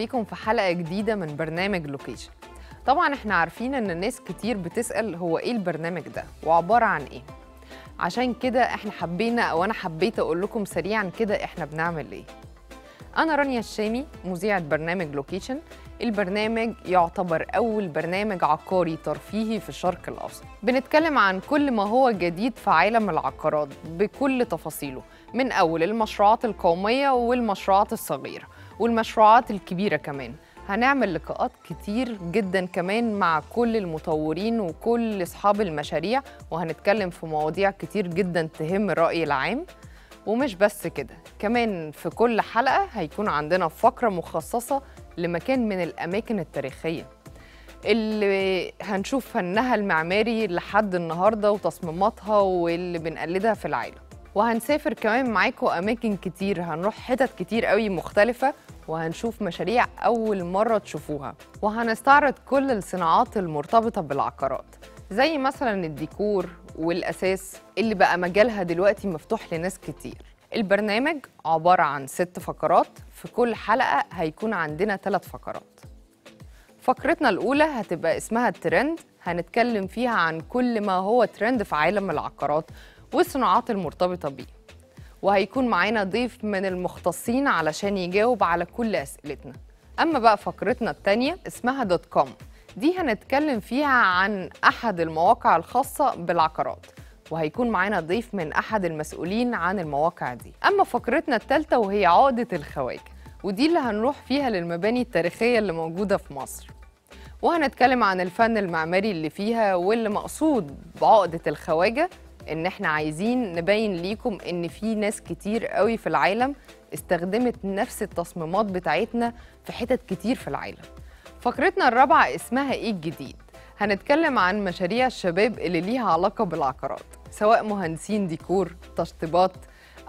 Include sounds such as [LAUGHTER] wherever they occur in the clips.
بيكم في حلقة جديدة من برنامج لوكيشن طبعا احنا عارفين ان الناس كتير بتسأل هو ايه البرنامج ده وعبارة عن ايه عشان كده احنا حبينا او انا حبيت اقول لكم سريعا كده احنا بنعمل ايه انا رانيا الشامي مذيعة برنامج لوكيشن البرنامج يعتبر أول برنامج عقاري ترفيهي في الشرق الأوسط بنتكلم عن كل ما هو جديد في عالم العقارات بكل تفاصيله من أول المشروعات القومية والمشروعات الصغيرة والمشروعات الكبيرة كمان هنعمل لقاءات كتير جدا كمان مع كل المطورين وكل اصحاب المشاريع وهنتكلم في مواضيع كتير جدا تهم الراي العام ومش بس كده كمان في كل حلقه هيكون عندنا فقره مخصصه لمكان من الاماكن التاريخيه اللي هنشوف فنها المعماري لحد النهارده وتصميماتها واللي بنقلدها في العالم وهنسافر كمان معاكم اماكن كتير هنروح حتت كتير قوي مختلفه وهنشوف مشاريع أول مرة تشوفوها وهنستعرض كل الصناعات المرتبطة بالعقارات زي مثلا الديكور والأساس اللي بقى مجالها دلوقتي مفتوح لناس كتير البرنامج عبارة عن ست فقرات في كل حلقة هيكون عندنا ثلاث فقرات فقرتنا الأولى هتبقى اسمها الترند هنتكلم فيها عن كل ما هو ترند في عالم العقارات والصناعات المرتبطة بيه وهيكون معانا ضيف من المختصين علشان يجاوب على كل اسئلتنا اما بقى فقرتنا الثانيه اسمها دوت كوم دي هنتكلم فيها عن احد المواقع الخاصه بالعقارات وهيكون معانا ضيف من احد المسؤولين عن المواقع دي اما فقرتنا الثالثه وهي عقده الخواجه ودي اللي هنروح فيها للمباني التاريخيه اللي موجوده في مصر وهنتكلم عن الفن المعماري اللي فيها واللي مقصود بعقده الخواجه ان احنا عايزين نبين ليكم ان في ناس كتير قوي في العالم استخدمت نفس التصميمات بتاعتنا في حتت كتير في العالم فقرتنا الرابعه اسمها ايه الجديد هنتكلم عن مشاريع الشباب اللي ليها علاقه بالعقارات سواء مهندسين ديكور تشطيبات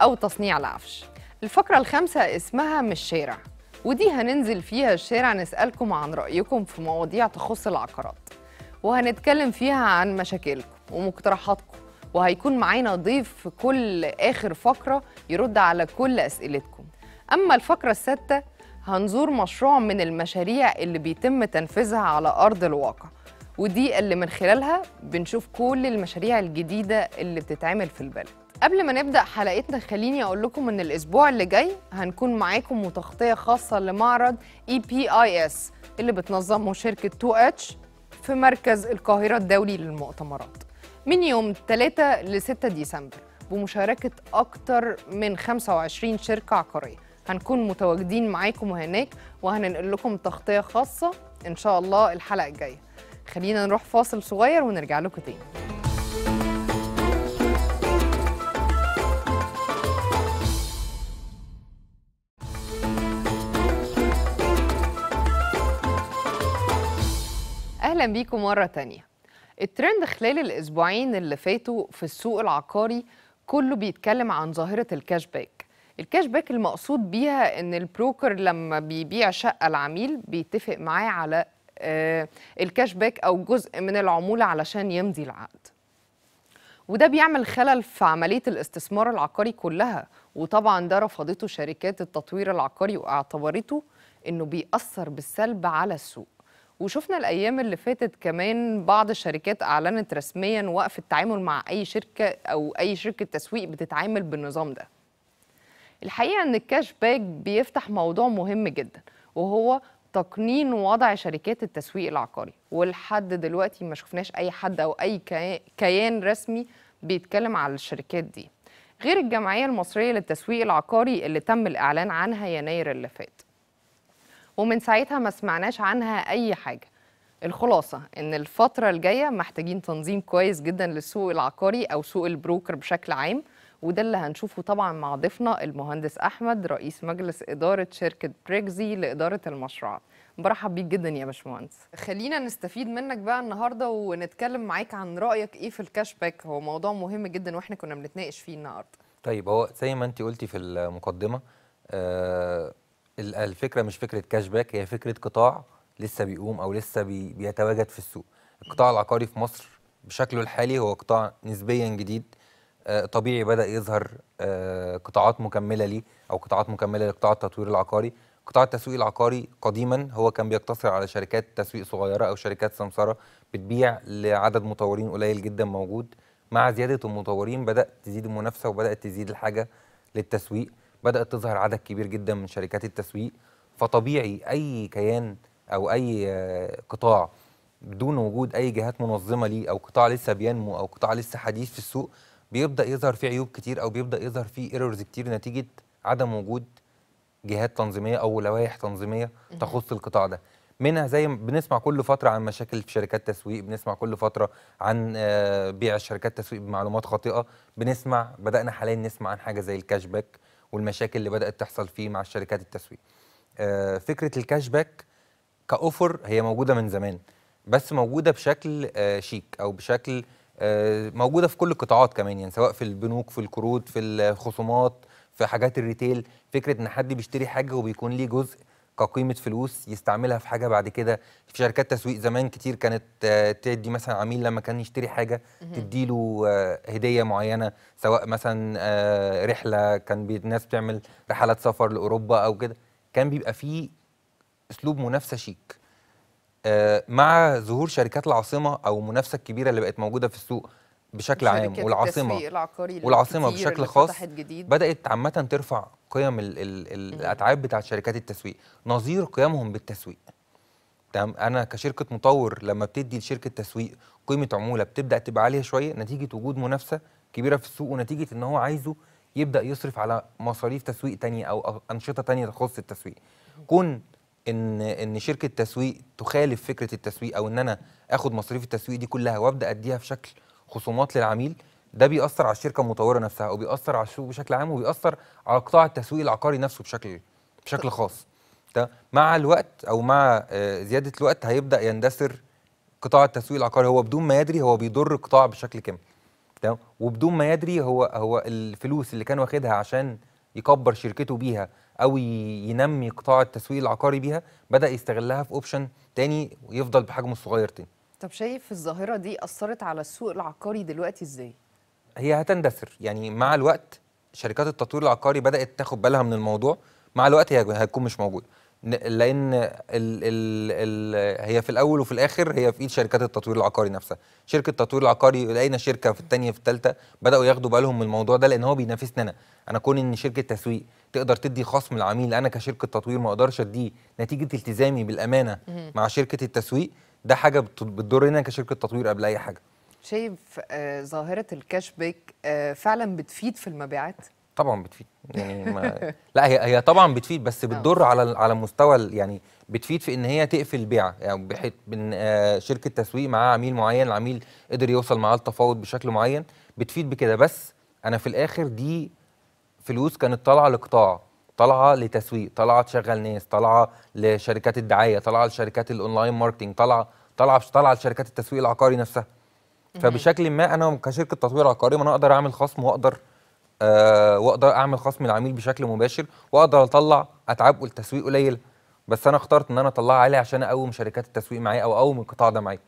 او تصنيع العفش الفقره الخامسه اسمها مش شارع ودي هننزل فيها الشارع نسالكم عن رايكم في مواضيع تخص العقارات وهنتكلم فيها عن مشاكلكم ومقترحاتكم وهيكون معانا ضيف في كل آخر فقرة يرد على كل أسئلتكم أما الفقرة السادسة هنزور مشروع من المشاريع اللي بيتم تنفيذها على أرض الواقع ودي اللي من خلالها بنشوف كل المشاريع الجديدة اللي بتتعمل في البلد قبل ما نبدأ حلقتنا خليني أقول لكم إن الأسبوع اللي جاي هنكون معاكم وتغطية خاصة لمعرض اي اي بي اس اللي بتنظمه شركة اتش في مركز القاهرة الدولي للمؤتمرات من يوم 3 ل 6 ديسمبر بمشاركة أكتر من 25 شركة عقارية هنكون متواجدين معاكم وهناك وهننقل لكم تغطية خاصة إن شاء الله الحلقة الجاية خلينا نروح فاصل صغير ونرجع لكم تاني أهلا بيكم مرة تانية الترند خلال الأسبوعين اللي فاتوا في السوق العقاري كله بيتكلم عن ظاهرة الكاش باك الكاش باك المقصود بيها ان البروكر لما بيبيع شقة العميل بيتفق معاه على آه، الكاش باك او جزء من العمولة علشان يمضي العقد وده بيعمل خلل في عملية الاستثمار العقاري كلها وطبعا ده رفضته شركات التطوير العقاري واعتبرته انه بيأثر بالسلب على السوق وشفنا الايام اللي فاتت كمان بعض الشركات اعلنت رسميا وقف التعامل مع اي شركه او اي شركه تسويق بتتعامل بالنظام ده الحقيقه ان الكاش باك بيفتح موضوع مهم جدا وهو تقنين وضع شركات التسويق العقاري ولحد دلوقتي ما شفناش اي حد او اي كيان رسمي بيتكلم على الشركات دي غير الجمعيه المصريه للتسويق العقاري اللي تم الاعلان عنها يناير اللي فات ومن ساعتها ما سمعناش عنها أي حاجة الخلاصة إن الفترة الجاية محتاجين تنظيم كويس جدا للسوق العقاري أو سوق البروكر بشكل عام وده اللي هنشوفه طبعا مع ضيفنا المهندس أحمد رئيس مجلس إدارة شركة بريكزي لإدارة المشروعات برحب بيك جدا يا باشمهندس خلينا نستفيد منك بقى النهارده ونتكلم معاك عن رايك ايه في الكاش باك هو موضوع مهم جدا واحنا كنا بنتناقش فيه النهارده طيب هو زي ما انت قلتي في المقدمه آه، الفكره مش فكره كاش باك هي فكره قطاع لسه بيقوم او لسه بي بيتواجد في السوق القطاع العقاري في مصر بشكله الحالي هو قطاع نسبيا جديد آه، طبيعي بدا يظهر آه، قطاعات مكمله ليه او قطاعات مكمله لقطاع التطوير العقاري قطاع التسويق العقاري قديما هو كان بيقتصر على شركات تسويق صغيره او شركات سمسره بتبيع لعدد مطورين قليل جدا موجود مع زياده المطورين بدات تزيد المنافسه وبدات تزيد الحاجه للتسويق بدات تظهر عدد كبير جدا من شركات التسويق فطبيعي اي كيان او اي آه، قطاع بدون وجود اي جهات منظمه ليه او قطاع لسه بينمو او قطاع لسه حديث في السوق بيبدا يظهر فيه عيوب كتير او بيبدا يظهر فيه ايرورز كتير نتيجه عدم وجود جهات تنظيميه او لوائح تنظيميه تخص القطاع ده منها زي بنسمع كل فتره عن مشاكل في شركات تسويق بنسمع كل فتره عن آه، بيع شركات تسويق بمعلومات خاطئه بنسمع بدانا حاليا نسمع عن حاجه زي الكاش باك والمشاكل اللي بدات تحصل فيه مع الشركات التسويق آه، فكره الكاش باك كاوفر هي موجوده من زمان بس موجوده بشكل آه، شيك او بشكل آه، موجوده في كل القطاعات كمان يعني سواء في البنوك في القروض في الخصومات في حاجات الريتيل فكره ان حد بيشتري حاجه وبيكون ليه جزء كقيمه فلوس يستعملها في حاجه بعد كده في شركات تسويق زمان كتير كانت آه، تدي مثلا عميل لما كان يشتري حاجه تديله آه، هديه معينه سواء مثلا آه، رحله كان الناس بتعمل رحلات سفر لاوروبا او كده كان بيبقى فيه اسلوب منافسه شيك مع ظهور شركات العاصمه او المنافسه الكبيره اللي بقت موجوده في السوق بشكل عام والعاصمه والعاصمه بشكل خاص بدات عامه ترفع قيم الـ الـ الاتعاب بتاعت شركات التسويق نظير قيمهم بالتسويق تمام انا كشركه مطور لما بتدي لشركه تسويق قيمه عموله بتبدا تبقى عاليه شويه نتيجه وجود منافسه كبيره في السوق ونتيجه ان هو عايزه يبدا يصرف على مصاريف تسويق تانية او انشطه تانية تخص التسويق كون ان ان شركه تسويق تخالف فكره التسويق او ان انا اخد مصاريف التسويق دي كلها وابدا اديها في شكل خصومات للعميل ده بيأثر على الشركه المطوره نفسها وبيأثر على السوق بشكل عام وبيأثر على قطاع التسويق العقاري نفسه بشكل بشكل خاص ده مع الوقت او مع آه، زياده الوقت هيبدا يندثر قطاع التسويق العقاري هو بدون ما يدري هو بيضر القطاع بشكل كامل تمام وبدون ما يدري هو هو الفلوس اللي كان واخدها عشان يكبر شركته بيها او ينمي قطاع التسويق العقاري بيها بدا يستغلها في اوبشن تاني ويفضل بحجمه الصغير تاني طب شايف الظاهرة دي أثرت على السوق العقاري دلوقتي إزاي؟ هي هتندثر يعني مع الوقت شركات التطوير العقاري بدأت تاخد بالها من الموضوع مع الوقت هي هتكون مش موجودة لأن الـ الـ الـ هي في الأول وفي الآخر هي في إيد شركات التطوير العقاري نفسها شركة التطوير العقاري لقينا شركة في الثانية في الثالثة بدأوا ياخدوا بالهم من الموضوع ده لأن هو بينافسنا أنا أنا كون إن شركة تسويق تقدر تدي خصم العميل أنا كشركة تطوير ما أقدرش أديه نتيجة التزامي بالأمانة مع شركة التسويق ده حاجه بتضرنا كشركه تطوير قبل اي حاجه شايف آه ظاهره الكاش باك آه فعلا بتفيد في المبيعات طبعا بتفيد يعني ما [LAUGHS] لا هي هي طبعا بتفيد بس آه. بتضر على على مستوى يعني بتفيد في ان هي تقفل بيعه يعني بحيث ان آه شركه تسويق معاها عميل معين العميل قدر يوصل معاه لتفاوض بشكل معين بتفيد بكده بس انا في الاخر دي فلوس كانت طالعه لقطاع طالعه لتسويق طالعه تشغل ناس طالعه لشركات الدعايه طالعه لشركات الاونلاين ماركتنج طالعه طالعه طالعه لشركات التسويق العقاري نفسها فبشكل ما انا كشركه تطوير عقاري ما انا اقدر اعمل خصم واقدر آه واقدر اعمل خصم العميل بشكل مباشر واقدر اطلع اتعاب التسويق قليله بس انا اخترت ان انا اطلعها عالي عشان اقوم شركات التسويق معايا او اقوم القطاع ده معايا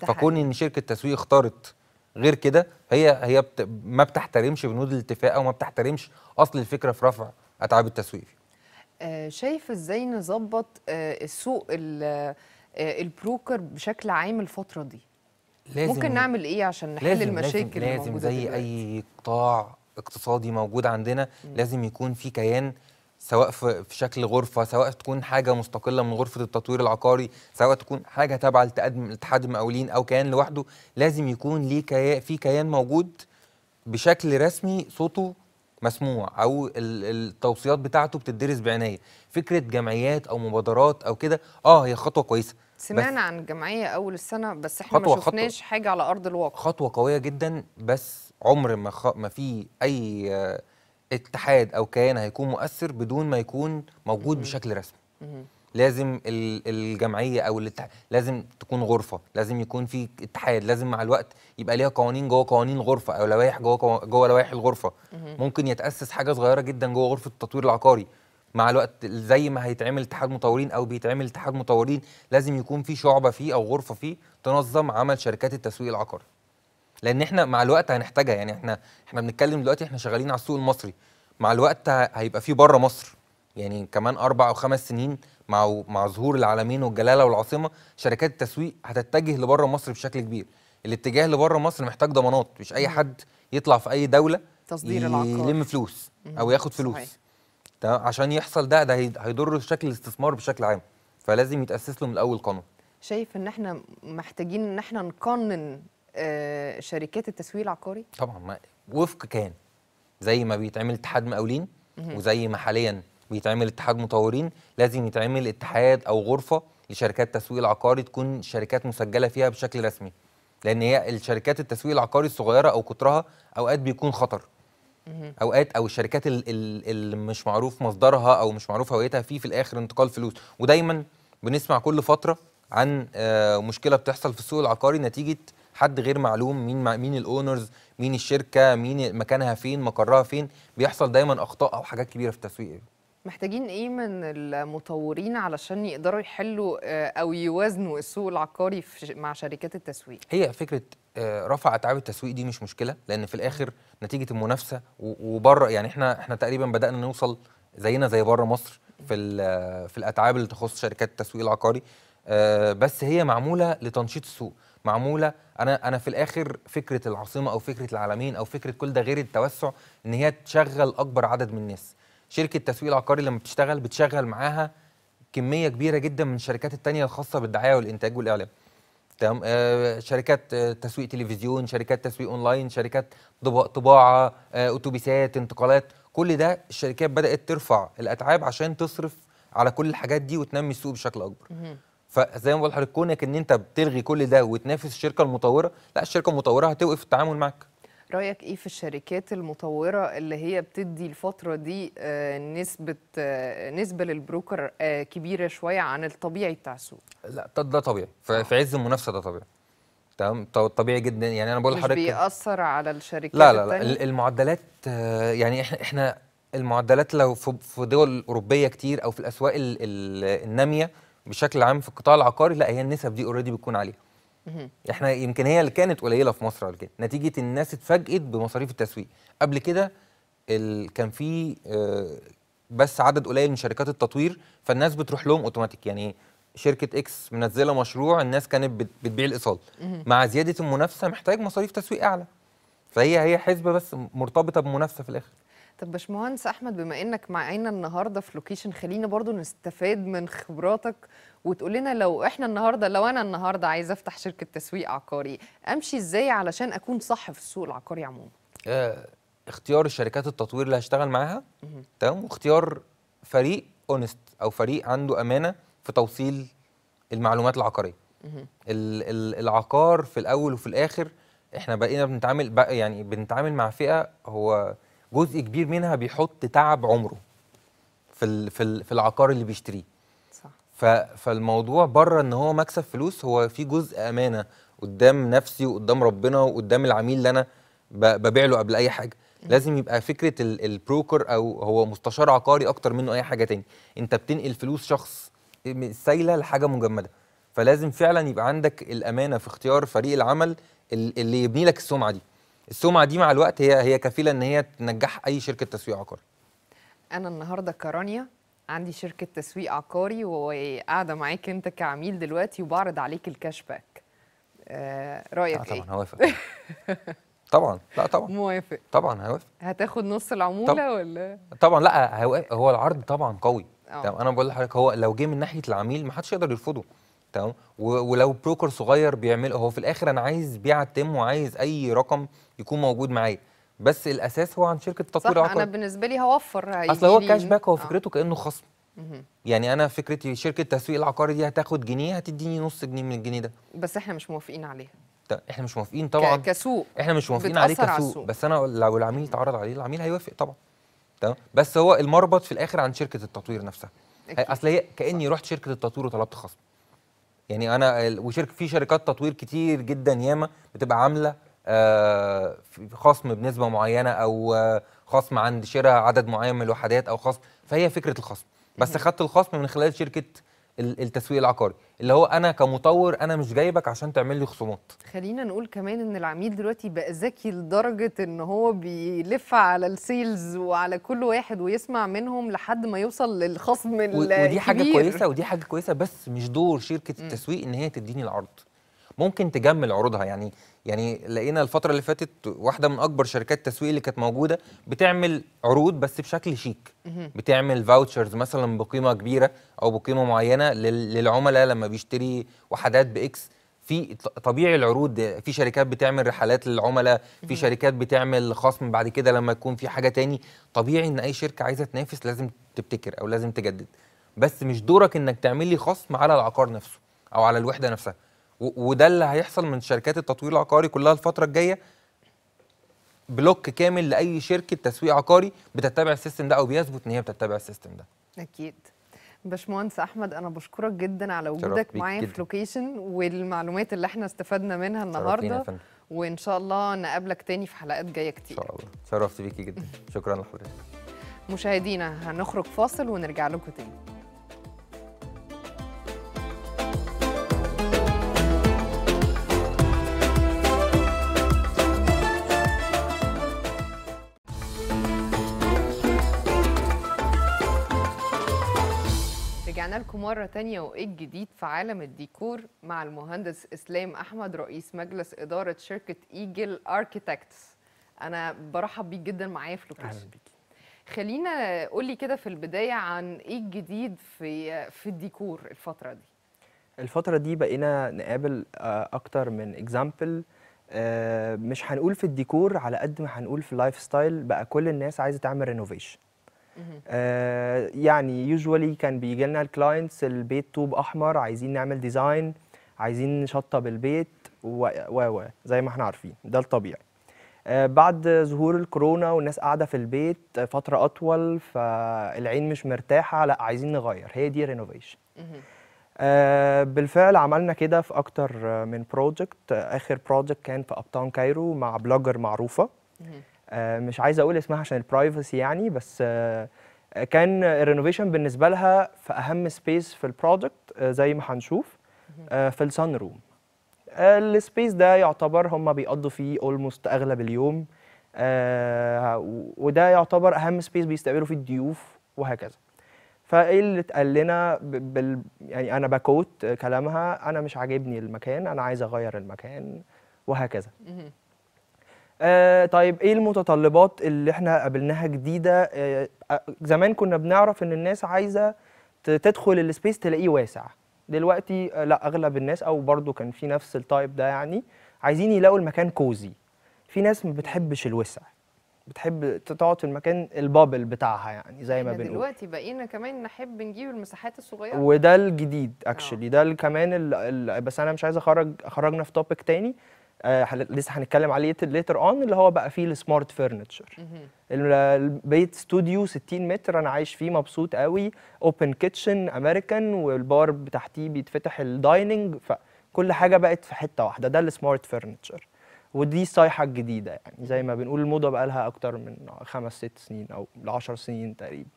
فكون ان شركه التسويق اختارت غير كده هي هي بت ما بتحترمش بنود الاتفاق او ما بتحترمش اصل الفكره في رفع اتعاب التسويق آه، شايف ازاي نظبط آه، السوق آه، البروكر بشكل عام الفتره دي لازم ممكن نعمل ايه عشان نحل لازم المشاكل لازم, لازم زي دلوقتي. اي قطاع اقتصادي موجود عندنا م. لازم يكون في كيان سواء في شكل غرفه سواء تكون حاجه مستقله من غرفه التطوير العقاري سواء تكون حاجه تابعه لاتحاد المقاولين او كيان لوحده لازم يكون ليه كيان في كيان موجود بشكل رسمي صوته مسموع او التوصيات بتاعته بتدرس بعنايه فكره جمعيات او مبادرات او كده اه هي خطوه كويسه سمعنا عن الجمعيه اول السنه بس احنا ما شفناش خطوة حاجه على ارض الواقع خطوه قويه جدا بس عمر ما خ... ما في اي آه، اتحاد او كيان هيكون مؤثر بدون ما يكون موجود بشكل رسمي لازم الجمعيه او الاتحاد لازم تكون غرفه لازم يكون في اتحاد لازم مع الوقت يبقى ليها قوانين جوه قوانين الغرفه او لوائح جوه جوه لوائح الغرفه ممكن يتاسس حاجه صغيره جدا جوه غرفه التطوير العقاري مع الوقت زي ما هيتعمل اتحاد مطورين او بيتعمل اتحاد مطورين لازم يكون في شعبه فيه او غرفه فيه تنظم عمل شركات التسويق العقاري لان احنا مع الوقت هنحتاجها يعني احنا احنا بنتكلم دلوقتي احنا شغالين على السوق المصري مع الوقت هيبقى في بره مصر يعني كمان اربع او خمس سنين مع مع ظهور العالمين والجلاله والعاصمه شركات التسويق هتتجه لبره مصر بشكل كبير الاتجاه لبره مصر محتاج ضمانات مش اي حد يطلع في اي دوله تصدير العقار يلم فلوس او ياخد فلوس صحيح. عشان يحصل ده ده هيضر شكل الاستثمار بشكل عام فلازم يتاسس له من الاول قانون شايف ان احنا محتاجين ان احنا نقنن آه، شركات التسويق العقاري طبعا ما وفق كان زي ما بيتعمل اتحاد مقاولين وزي ما حاليا بيتعمل اتحاد مطورين لازم يتعمل اتحاد او غرفه لشركات تسويق العقاري تكون شركات مسجله فيها بشكل رسمي لان هي الشركات التسويق العقاري الصغيره او كترها اوقات بيكون خطر اوقات او الشركات اللي مش معروف مصدرها او مش معروف هويتها فيه في الاخر انتقال فلوس ودايما بنسمع كل فتره عن آه، مشكله بتحصل في السوق العقاري نتيجه حد غير معلوم مين مع مين الاونرز مين الشركه مين مكانها فين مقرها فين بيحصل دايما اخطاء او حاجات كبيره في التسويق محتاجين ايه من المطورين علشان يقدروا يحلوا آه، او يوازنوا السوق العقاري مع شركات التسويق هي فكره آه، رفع اتعاب التسويق دي مش مشكله لان في الاخر نتيجه المنافسه وبره يعني احنا احنا تقريبا بدانا نوصل زينا زي بره مصر في في الاتعاب اللي تخص شركات التسويق العقاري آه، بس هي معموله لتنشيط السوق معموله انا انا في الاخر فكره العاصمه او فكره العالمين او فكره كل ده غير التوسع ان هي تشغل اكبر عدد من الناس شركه تسويق العقاري لما بتشتغل بتشغل معاها كميه كبيره جدا من الشركات الثانيه الخاصه بالدعايه والانتاج والاعلام تمام آه شركات آه تسويق تلفزيون شركات تسويق اونلاين شركات طباعه آه اتوبيسات انتقالات كل ده الشركات بدات ترفع الاتعاب عشان تصرف على كل الحاجات دي وتنمي السوق بشكل اكبر فزي ما بقول لحضرتك كونك ان انت بتلغي كل ده وتنافس الشركه المطوره لا الشركه المطوره هتوقف التعامل معاك رايك ايه في الشركات المطوره اللي هي بتدي الفتره دي آه، نسبه آه، نسبه للبروكر آه، كبيره شويه عن الطبيعي بتاع السوق لا ده طبيعي في عز المنافسه ده طبيعي تمام طبيعي جدا يعني انا بقول لحضرتك مش بيأثر على الشركات لا لا, لا التانية. المعدلات يعني احنا احنا المعدلات لو في دول اوروبيه كتير او في الاسواق الناميه بشكل عام في القطاع العقاري لا هي النسب دي اوريدي بتكون عاليه احنا يمكن هي اللي كانت قليله في مصر قبل كده نتيجه الناس اتفاجئت بمصاريف التسويق قبل كده كان في آه، بس عدد قليل من شركات التطوير فالناس بتروح لهم اوتوماتيك يعني شركه اكس منزله مشروع الناس كانت بتبيع الايصال مع زياده المنافسه محتاج مصاريف تسويق اعلى فهي هي حسبه بس مرتبطه بمنافسه في الاخر طب باشمهندس احمد بما انك معانا النهارده في لوكيشن خلينا برضو نستفاد من خبراتك وتقول لنا لو احنا النهارده لو انا النهارده عايز افتح شركه تسويق عقاري امشي ازاي علشان اكون صح في السوق العقاري عموما آه اختيار الشركات التطوير اللي هشتغل معاها تمام واختيار فريق اونست او فريق عنده امانه في توصيل المعلومات العقاريه ال ال العقار في الاول وفي الاخر احنا بقينا بنتعامل بقى يعني بنتعامل مع فئه هو جزء كبير منها بيحط تعب عمره في في, في العقار اللي بيشتريه صح فالموضوع بره ان هو مكسب فلوس هو في جزء امانه قدام نفسي وقدام ربنا وقدام العميل اللي انا ببيع له قبل اي حاجه لازم يبقى فكره البروكر او هو مستشار عقاري اكتر منه اي حاجه تاني انت بتنقل فلوس شخص سايله لحاجه مجمده فلازم فعلا يبقى عندك الامانه في اختيار فريق العمل اللي يبني لك السمعه دي السمعه دي مع الوقت هي هي كفيله ان هي تنجح اي شركه تسويق عقاري انا النهارده كرانيا عندي شركه تسويق عقاري وقاعده معاك انت كعميل دلوقتي وبعرض عليك الكاش باك آه رايك آه طبعا ايه هوافق [LAUGHS] طبعا لا طبعا موافق طبعا هوافق هتاخد نص العموله طب ولا طبعا لا هو العرض طبعا قوي أوه. انا بقول لحضرتك هو لو جه من ناحيه العميل ما حدش يقدر يرفضه تمام ولو بروكر صغير بيعمل هو في الاخر انا عايز بيع التم وعايز اي رقم يكون موجود معايا بس الاساس هو عن شركه تطوير صح انا بالنسبه لي هوفر اصل هو الكاش باك هو آه. فكرته آه. كانه خصم يعني انا فكرتي شركه التسويق العقاري دي هتاخد جنيه هتديني نص جنيه من الجنيه ده بس احنا مش موافقين عليها احنا مش موافقين طبعا كسوق احنا مش موافقين عليه كسوق على بس انا لو العميل اتعرض عليه العميل هيوافق طبعا تمام بس هو المربط في الاخر عن شركه التطوير نفسها اصل هي كاني رحت شركه التطوير وطلبت خصم يعني انا وشرك في شركات تطوير كتير جدا ياما بتبقى عامله آه، خصم بنسبه معينه او آه، خصم عند شراء عدد معين من الوحدات او خصم فهي فكره الخصم بس خدت الخصم من خلال شركه التسويق العقاري اللي هو انا كمطور انا مش جايبك عشان تعمل لي خصومات خلينا نقول كمان ان العميل دلوقتي بقى ذكي لدرجه ان هو بيلف على السيلز وعلى كل واحد ويسمع منهم لحد ما يوصل للخصم الكبير ودي حاجه كويسه ودي حاجه كويسه بس مش دور شركه التسويق ان هي تديني العرض ممكن تجمل عروضها يعني يعني لقينا الفتره اللي فاتت واحده من اكبر شركات التسويق اللي كانت موجوده بتعمل عروض بس بشكل شيك بتعمل فاوتشرز مثلا بقيمه كبيره او بقيمه معينه للعملاء لما بيشتري وحدات باكس في طبيعي العروض في شركات بتعمل رحلات للعملاء في شركات بتعمل خصم بعد كده لما يكون في حاجه تاني طبيعي ان اي شركه عايزه تنافس لازم تبتكر او لازم تجدد بس مش دورك انك تعمل لي خصم على العقار نفسه او على الوحده نفسها وده اللي هيحصل من شركات التطوير العقاري كلها الفتره الجايه بلوك كامل لاي شركه تسويق عقاري بتتبع السيستم ده او بيثبت ان هي بتتبع السيستم ده اكيد باشمهندس احمد انا بشكرك جدا على وجودك معايا في لوكيشن والمعلومات اللي احنا استفدنا منها النهارده وان شاء الله نقابلك تاني في حلقات جايه كتير ان شاء الله تشرفت بيكي جدا شكرا لحضرتك مشاهدينا هنخرج فاصل ونرجع لكم تاني معاكم مرة تانية وإيه الجديد في عالم الديكور مع المهندس إسلام أحمد رئيس مجلس إدارة شركة إيجل أركيتكتس أنا برحب بيك جدا معايا في لوكيشن أهلا بيك خلينا قولي كده في البداية عن إيه الجديد في في الديكور الفترة دي الفترة دي بقينا نقابل آه، أكتر من إكزامبل آه، مش هنقول في الديكور على قد ما هنقول في اللايف ستايل بقى كل الناس عايزة تعمل رينوفيشن آه يعني يوجوالي كان بيجي لنا الكلاينتس البيت طوب احمر عايزين نعمل ديزاين عايزين نشطب البيت و و زي ما احنا عارفين ده الطبيعي آه، بعد ظهور الكورونا والناس قاعده في البيت فتره اطول فالعين مش مرتاحه لا عايزين نغير هي دي رينوفيشن آه، بالفعل عملنا كده في اكتر من بروجكت آه، اخر بروجكت كان في ابتاون كايرو مع بلوجر معروفه آه، مش عايز اقول اسمها عشان البرايفسي يعني بس آه، كان الرينوفيشن بالنسبه لها في اهم سبيس في البرودكت آه، زي ما هنشوف في السان روم السبيس ده يعتبر هم بيقضوا فيه اولموست اغلب اليوم وده يعتبر اهم سبيس بيستقبلوا فيه الضيوف وهكذا فايه اللي اتقال لنا بال... يعني انا بكوت كلامها انا مش عاجبني المكان انا عايز اغير المكان وهكذا آه طيب ايه المتطلبات اللي احنا قابلناها جديده آه, آه، زمان كنا بنعرف ان الناس عايزه تدخل السبيس تلاقيه واسع دلوقتي آه لا اغلب الناس او برضو كان في نفس التايب ده يعني عايزين يلاقوا المكان كوزي في ناس ما بتحبش الوسع بتحب تقعد في المكان البابل بتاعها يعني زي ما بنقول دلوقتي بقينا كمان نحب نجيب المساحات الصغيره وده الجديد اكشلي آه. ده كمان ال... ال... بس انا مش عايز اخرج اخرجنا في توبيك تاني آه لسه هنتكلم عليه ليتر اون اللي هو بقى فيه السمارت فيرنتشر البيت ستوديو 60 متر انا عايش فيه مبسوط قوي اوبن كيتشن امريكان والبار بتاعتيه بيتفتح الدايننج فكل حاجه بقت في حته واحده ده السمارت فيرنتشر ودي الصيحه الجديده يعني زي ما بنقول الموضه بقى لها اكتر من خمس ست سنين او 10 سنين تقريبا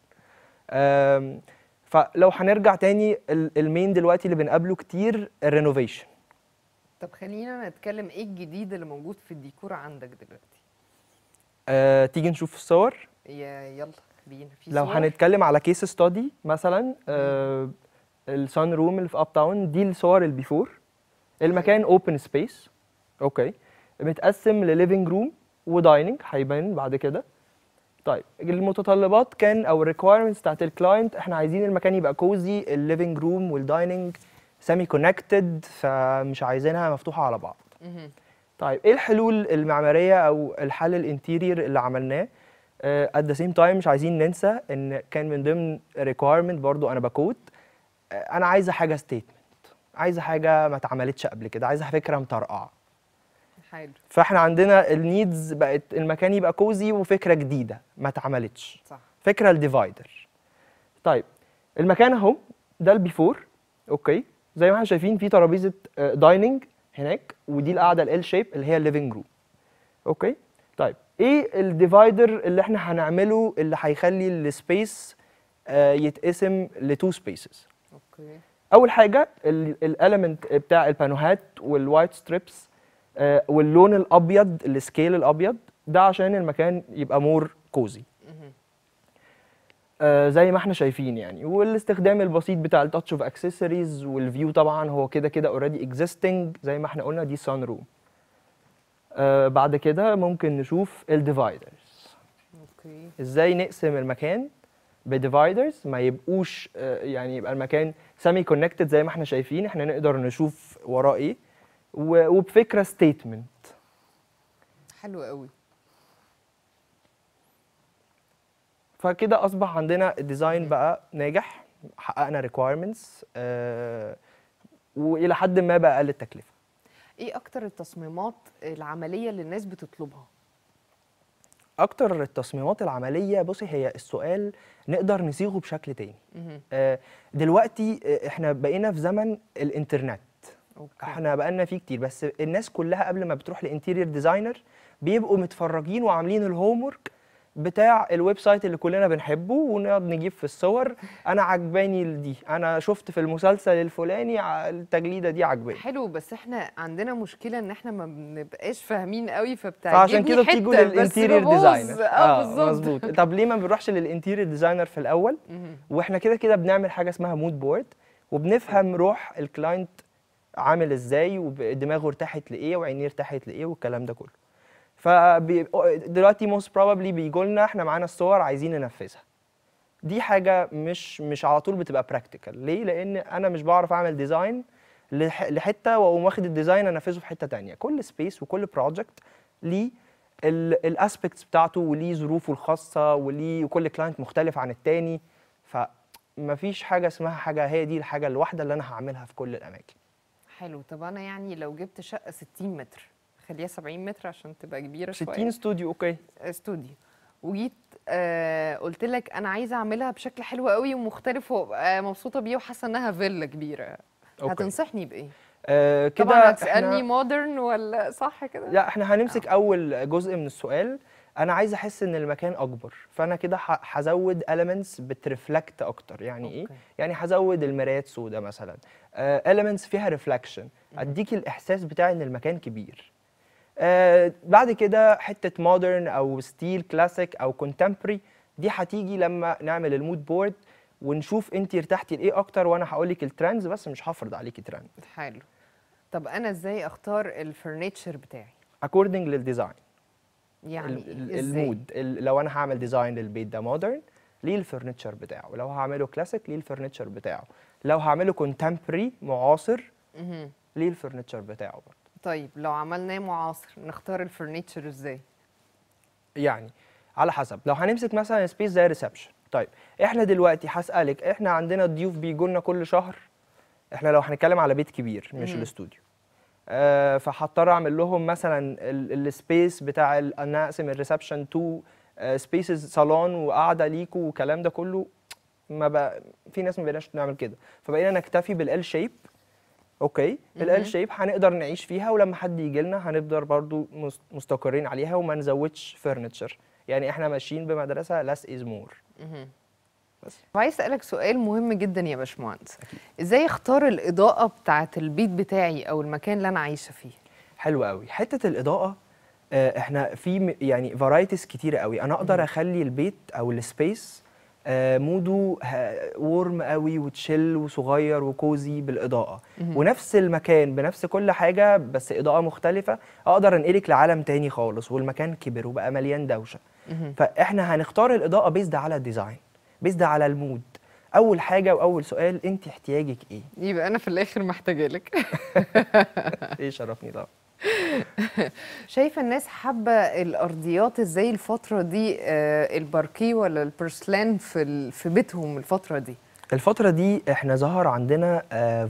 فلو هنرجع تاني المين دلوقتي اللي بنقابله كتير الرينوفيشن طب خلينا نتكلم ايه الجديد اللي موجود في الديكور عندك دلوقتي أه تيجي نشوف الصور يلا بينا في لو صور؟ هنتكلم على كيس ستادي مثلا أه السان روم اللي في اب تاون دي الصور البيفور المكان اوبن أيوة. سبيس اوكي متقسم لليفنج روم ودايننج هيبان بعد كده طيب المتطلبات كان او الريكويرمنتس بتاعت الكلاينت احنا عايزين المكان يبقى كوزي الليفنج روم والدايننج سيمي كونكتد فمش عايزينها مفتوحه على بعض طيب ايه الحلول المعماريه او الحل الانتيرير اللي عملناه ات ذا سيم تايم مش عايزين ننسى ان كان من ضمن ريكويرمنت برضو انا بكوت آه، انا عايزه حاجه ستيتمنت عايزه حاجه ما اتعملتش قبل كده عايزه فكره مطرقعه حلو فاحنا عندنا النيدز بقت المكان يبقى كوزي وفكره جديده ما اتعملتش صح فكره الديفايدر طيب المكان اهو ده البيفور اوكي زي ما احنا شايفين في ترابيزه دايننج آه، هناك ودي القاعده ال شيب اللي هي الليفنج روم اوكي طيب ايه الديفايدر اللي احنا هنعمله اللي هيخلي السبيس آه، يتقسم لتو سبيسز اوكي اول حاجه الاليمنت بتاع البانوهات والوايت آه، ستريبس واللون الابيض السكيل الابيض ده عشان المكان يبقى مور كوزي آه، زي ما احنا شايفين يعني والاستخدام البسيط بتاع التاتش اوف اكسسوارز والفيو طبعا هو كده كده اوريدي اكزيستنج زي ما احنا قلنا دي سان آه، روم بعد كده ممكن نشوف الديفايدرز اوكي ازاي نقسم المكان بديفايدرز ما يبقوش آه، يعني يبقى المكان سيمي كونكتد زي ما احنا شايفين احنا نقدر نشوف وراه ايه وبفكره ستيتمنت حلو قوي فكده اصبح عندنا الديزاين بقى ناجح حققنا ريكوايرمنتس آه والى حد ما بقى اقل التكلفه ايه اكتر التصميمات العمليه اللي الناس بتطلبها اكتر التصميمات العمليه بصي هي السؤال نقدر نصيغه بشكل تاني آه دلوقتي آه، احنا بقينا في زمن الانترنت أوكي. احنا بقالنا فيه كتير بس الناس كلها قبل ما بتروح لانتيرير ديزاينر بيبقوا متفرجين وعاملين الهوم ورك بتاع الويب سايت اللي كلنا بنحبه ونقعد نجيب في الصور انا عجباني دي انا شفت في المسلسل الفلاني التجليده دي عجباني حلو بس احنا عندنا مشكله ان احنا ما بنبقاش فاهمين قوي فبتعجبني فعشان كده بتيجوا للانتيرير ديزاينر اه, آه، بالظبط طب ليه ما بنروحش للانتيرير ديزاينر في الاول واحنا كده كده بنعمل حاجه اسمها مود بورد وبنفهم روح الكلاينت عامل ازاي ودماغه ارتاحت لايه وعينيه ارتاحت لايه والكلام ده كله فدلوقتي موست بروبلي بيجوا لنا احنا معانا الصور عايزين ننفذها دي حاجه مش مش على طول بتبقى براكتيكال ليه لان انا مش بعرف اعمل ديزاين لحته واقوم واخد الديزاين انفذه في حته تانية كل سبيس وكل بروجكت ليه الاسبكتس بتاعته وليه ظروفه الخاصه وليه وكل كلاينت مختلف عن التاني فمفيش حاجه اسمها حاجه هي دي الحاجه الواحده اللي انا هعملها في كل الاماكن حلو طب انا يعني لو جبت شقه 60 متر خليها 70 متر عشان تبقى كبيره شويه 60 استوديو اوكي استوديو آه، وجيت آه قلت لك انا عايزه اعملها بشكل حلو قوي ومختلف وابقى آه، مبسوطه بيه وحاسه انها فيلا كبيره أوكي. هتنصحني بايه آه كده طبعا هتسالني مودرن ولا صح كده لا احنا هنمسك آه. اول جزء من السؤال انا عايز احس ان المكان اكبر فانا كده هزود اليمنتس بترفلكت اكتر يعني إيه؟ أوكي. ايه يعني هزود المرايات سودا مثلا آه، elements فيها ريفلكشن اديك الاحساس بتاع ان المكان كبير آه بعد كده حته مودرن او ستيل كلاسيك او كونتمبري دي هتيجي لما نعمل المود بورد ونشوف انت ارتحتي لايه اكتر وانا هقول لك الترندز بس مش هفرض عليكي ترند حلو طب انا ازاي اختار الفرنتشر بتاعي اكوردنج للديزاين يعني المود لو انا هعمل ديزاين للبيت ده مودرن ليه الفرنتشر بتاعه لو هعمله كلاسيك ليه الفرنتشر بتاعه لو هعمله كونتمبري معاصر ليه الفرنتشر بتاعه برضه طيب لو عملناه معاصر نختار الفرنيتشر ازاي؟ يعني على حسب لو هنمسك مثلا سبيس زي ريسبشن طيب احنا دلوقتي هسالك احنا عندنا ضيوف بيجوا لنا كل شهر احنا لو هنتكلم على بيت كبير مش الاستوديو آه فهضطر اعمل لهم مثلا السبيس بتاع انا اقسم الريسبشن تو سبيسز آه، صالون وقعده ليكوا والكلام ده كله ما بقى في ناس ما بقيناش نعمل كده فبقينا نكتفي بالال شيب اوكي الال شيب هنقدر نعيش فيها ولما حد يجي لنا هنقدر برضو مستقرين عليها وما نزودش فرنتشر يعني احنا ماشيين بمدرسه لاس از مور بس عايز اسالك سؤال مهم جدا يا باشمهندس ازاي اختار الاضاءه بتاعه البيت بتاعي او المكان اللي انا عايشه فيه حلو قوي حته الاضاءه آه، احنا في يعني فرايتيز كتيره قوي انا اقدر اخلي البيت او السبيس آه، موده ورم قوي وتشيل وصغير وكوزي بالاضاءه ونفس المكان بنفس كل حاجه بس اضاءه مختلفه اقدر انقلك لعالم تاني خالص والمكان كبر وبقى مليان دوشه فاحنا هنختار الاضاءه بيزد على الديزاين بيزد على المود اول حاجه واول سؤال انت احتياجك ايه يبقى انا في الاخر محتاجه لك [LAUGHS] ايه شرفني طبعا [LAUGHS] شايفه الناس حابه الارضيات ازاي الفتره دي آه، الباركي ولا البرسلان في في بيتهم الفتره دي الفتره دي احنا ظهر عندنا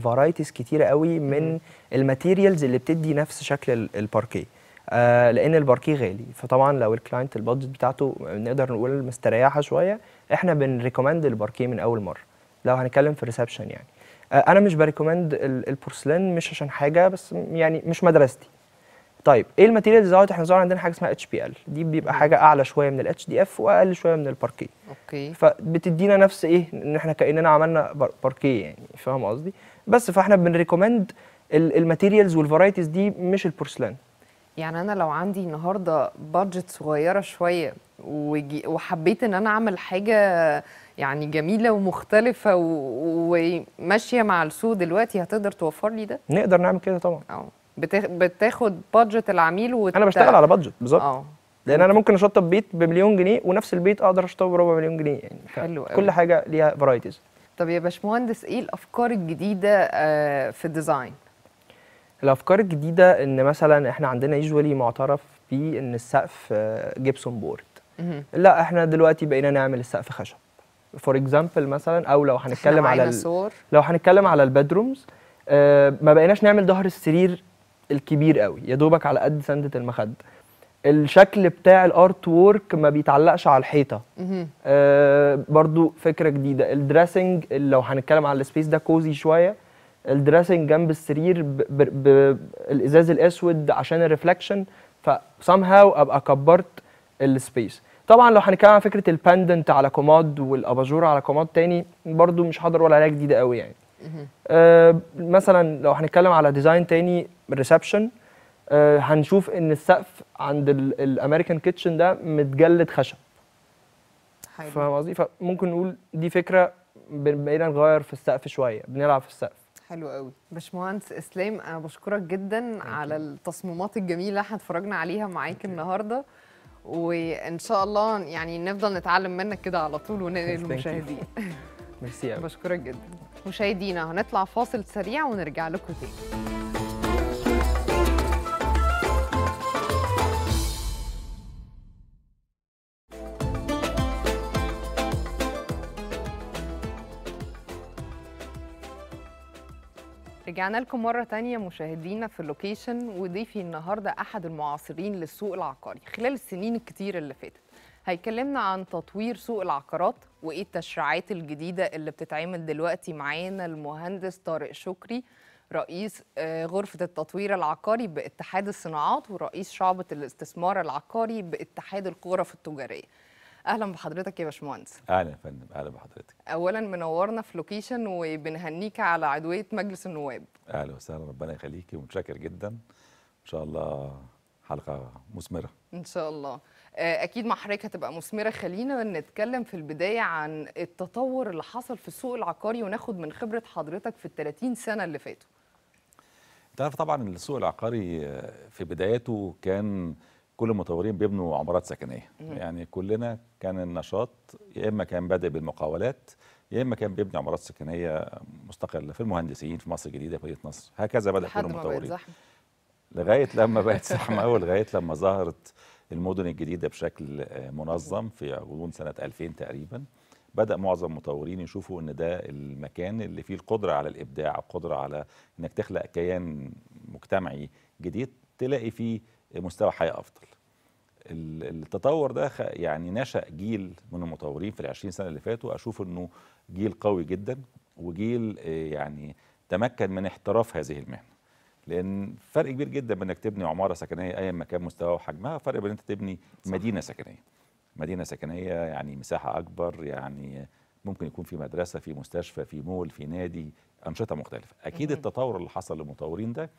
فرايتيز آه، كتيره قوي من الماتيريالز اللي بتدي نفس شكل الباركي آه، لان الباركي غالي فطبعا لو الكلاينت البادجت بتاعته نقدر نقول مستريحه شويه احنا بنريكومند الباركي من اول مره لو هنتكلم في الريسبشن يعني انا مش بريكومند البورسلين مش عشان حاجه بس يعني مش مدرستي طيب ايه الماتيريال ديزاين احنا زمان عندنا حاجه اسمها اتش بي ال دي بيبقى حاجه اعلى شويه من الاتش دي اف واقل شويه من الباركيه اوكي فبتدينا نفس ايه ان احنا كاننا عملنا باركيه يعني فاهم قصدي بس فاحنا بنريكومند الماتيريالز والفرايتيز دي مش البورسلان يعني انا لو عندي النهارده بادجت صغيره شويه وحبيت ان انا اعمل حاجه يعني جميله ومختلفه وماشيه مع السوق دلوقتي هتقدر توفر لي ده نقدر نعمل كده طبعا اه بتاخد بادجت العميل وت... انا بشتغل على بادجت بالظبط اه لان انا ممكن اشطب بيت بمليون جنيه ونفس البيت اقدر اشطبه بربع مليون جنيه يعني حلو قوي. كل حاجه ليها فرايتيز طب يا باشمهندس ايه الافكار الجديده آه، في الديزاين الافكار الجديده ان مثلا احنا عندنا يجولي معترف بيه ان السقف جبسون آه، بورد لا احنا دلوقتي بقينا نعمل السقف خشب فور اكزامبل مثلا او لو هنتكلم على ال... لو هنتكلم على البيدرومز آه، ما بقيناش نعمل ظهر السرير الكبير قوي يا دوبك على قد سنده المخده الشكل بتاع الارت وورك ما بيتعلقش على الحيطه آه برضو فكره جديده الدريسنج لو هنتكلم على السبيس ده كوزي شويه الدريسنج جنب السرير بالازاز الاسود عشان الريفلكشن فسام هاو ابقى كبرت السبيس طبعا لو هنتكلم على فكره البندنت على كوماد والاباجور على كوماد تاني برضو مش هقدر ولا عليها جديده قوي يعني آه مثلا لو هنتكلم على ديزاين تاني ريسبشن آه هنشوف ان السقف عند الامريكان كيتشن ده متجلد خشب فاهم قصدي فممكن نقول دي فكره بقينا نغير في السقف شويه بنلعب في السقف حلو قوي باشمهندس اسلام انا بشكرك جدا على التصميمات الجميله اللي احنا اتفرجنا عليها معاك النهارده وان شاء الله يعني نفضل نتعلم منك كده على طول وننقل للمشاهدين ميرسي بشكرك جدا مشاهدينا هنطلع فاصل سريع ونرجع لكم تاني رجعنا لكم مرة تانية مشاهدينا في اللوكيشن وضيفي النهاردة أحد المعاصرين للسوق العقاري خلال السنين الكتير اللي فاتت هيكلمنا عن تطوير سوق العقارات وايه التشريعات الجديده اللي بتتعمل دلوقتي معانا المهندس طارق شكري رئيس آه، غرفة التطوير العقاري باتحاد الصناعات ورئيس شعبة الاستثمار العقاري باتحاد الغرف التجارية اهلا بحضرتك يا باشمهندس اهلا يا فندم اهلا بحضرتك اولا منورنا في لوكيشن وبنهنيك على عضويه مجلس النواب اهلا وسهلا ربنا يخليكي ومتشكر جدا ان شاء الله حلقه مثمره ان شاء الله آه، اكيد مع حضرتك هتبقى مثمره خلينا نتكلم في البدايه عن التطور اللي حصل في السوق العقاري وناخد من خبره حضرتك في ال 30 سنه اللي فاتوا انت عارف طبعا السوق العقاري آه، في بداياته كان كل المطورين بيبنوا عمارات سكنيه يعني كلنا كان النشاط يا اما كان بادئ بالمقاولات يا اما كان بيبني عمارات سكنيه مستقله في المهندسين في مصر الجديده في مدينه نصر هكذا بدا كل المطورين لغايه لما بقت زحمه ولغايه لما ظهرت المدن الجديدة بشكل آه، منظم في غضون سنة 2000 تقريبا بدأ معظم المطورين يشوفوا ان ده المكان اللي فيه القدرة على الإبداع القدرة على انك تخلق كيان مجتمعي جديد تلاقي فيه مستوى حياة أفضل التطور ده يعني نشأ جيل من المطورين في العشرين سنة اللي فاتوا أشوف أنه جيل قوي جدا وجيل آه، يعني تمكن من احتراف هذه المهنة لان فرق كبير جدا بين انك تبني عماره سكنيه ايا ما كان مستواها وحجمها فرق بين انت تبني صح. مدينه سكنيه مدينه سكنيه يعني مساحه اكبر يعني ممكن يكون في مدرسه في مستشفى في مول في نادي انشطه مختلفه اكيد التطور اللي حصل للمطورين ده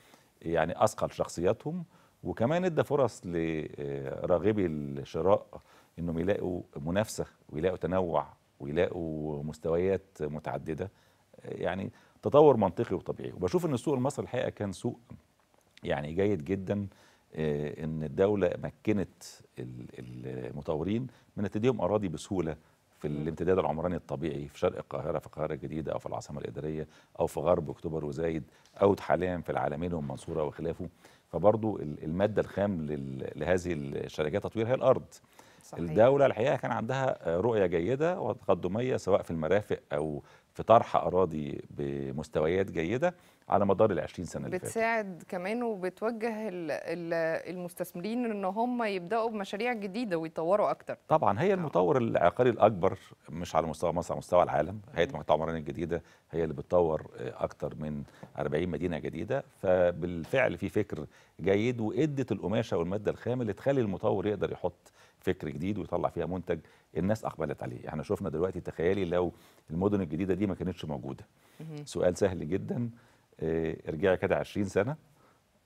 يعني اثقل شخصياتهم وكمان ادى فرص لراغبي الشراء انهم يلاقوا منافسه ويلاقوا تنوع ويلاقوا مستويات متعدده يعني تطور منطقي وطبيعي وبشوف ان السوق المصري الحقيقه كان سوق يعني جيد جدا آه، ان الدوله مكنت المطورين من تديهم اراضي بسهوله في الامتداد العمراني الطبيعي في شرق القاهره في القاهره الجديده او في العاصمه الاداريه او في غرب اكتوبر وزايد او حاليا في العالمين والمنصوره وخلافه فبرضه الماده الخام لهذه الشركات تطوير هي الارض صحيح. الدوله الحقيقه كان عندها رؤيه جيده وتقدميه سواء في المرافق او في طرح اراضي بمستويات جيده على مدار ال 20 سنه اللي بتساعد كمان وبتوجه الـ الـ المستثمرين ان هم يبداوا بمشاريع جديده ويطوروا اكتر طبعا هي آه. المطور العقاري الاكبر مش على مستوى مصر على مستوى العالم هيئه مقاطع عمران الجديده هي اللي بتطور آه، اكتر من 40 مدينه جديده فبالفعل في فكر جيد وادت القماشه والماده الخام اللي تخلي المطور يقدر يحط فكر جديد ويطلع فيها منتج الناس اقبلت عليه احنا شفنا دلوقتي تخيلي لو المدن الجديده دي ما كانتش موجوده سؤال سهل جدا آه، ارجعي كده 20 سنه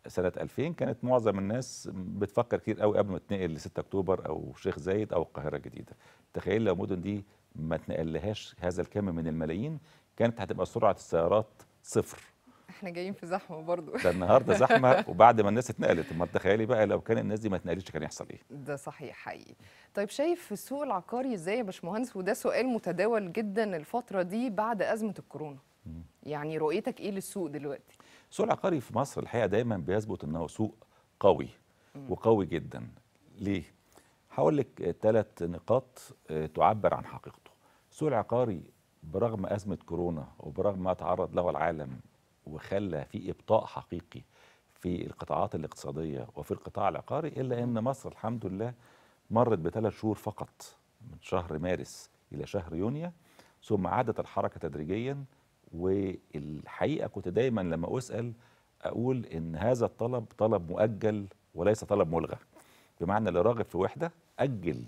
سنة 2000 كانت معظم الناس بتفكر كتير قوي قبل ما تنقل ل 6 أكتوبر أو شيخ زايد أو القاهرة الجديدة تخيل لو المدن دي ما تنقلهاش هذا الكم من الملايين كانت هتبقى سرعة السيارات صفر احنا جايين في زحمه برضو ده النهارده زحمه [LAUGHS] وبعد ما الناس اتنقلت ما تخيلي بقى لو كان الناس دي ما اتنقلتش كان يحصل ايه ده صحيح حقيقي طيب شايف السوق العقاري ازاي يا باشمهندس وده سؤال متداول جدا الفتره دي بعد ازمه الكورونا يعني رؤيتك ايه للسوق دلوقتي السوق العقاري في مصر الحقيقه دايما بيثبت ان هو سوق قوي وقوي جدا ليه هقول لك ثلاث نقاط آه، تعبر عن حقيقته السوق العقاري برغم أزمة كورونا وبرغم ما تعرض له العالم وخلى في ابطاء حقيقي في القطاعات الاقتصاديه وفي القطاع العقاري الا ان مصر الحمد لله مرت بثلاث شهور فقط من شهر مارس الى شهر يونيو ثم عادت الحركه تدريجيا والحقيقه كنت دايما لما اسال اقول ان هذا الطلب طلب مؤجل وليس طلب ملغى بمعنى اللي راغب في وحده اجل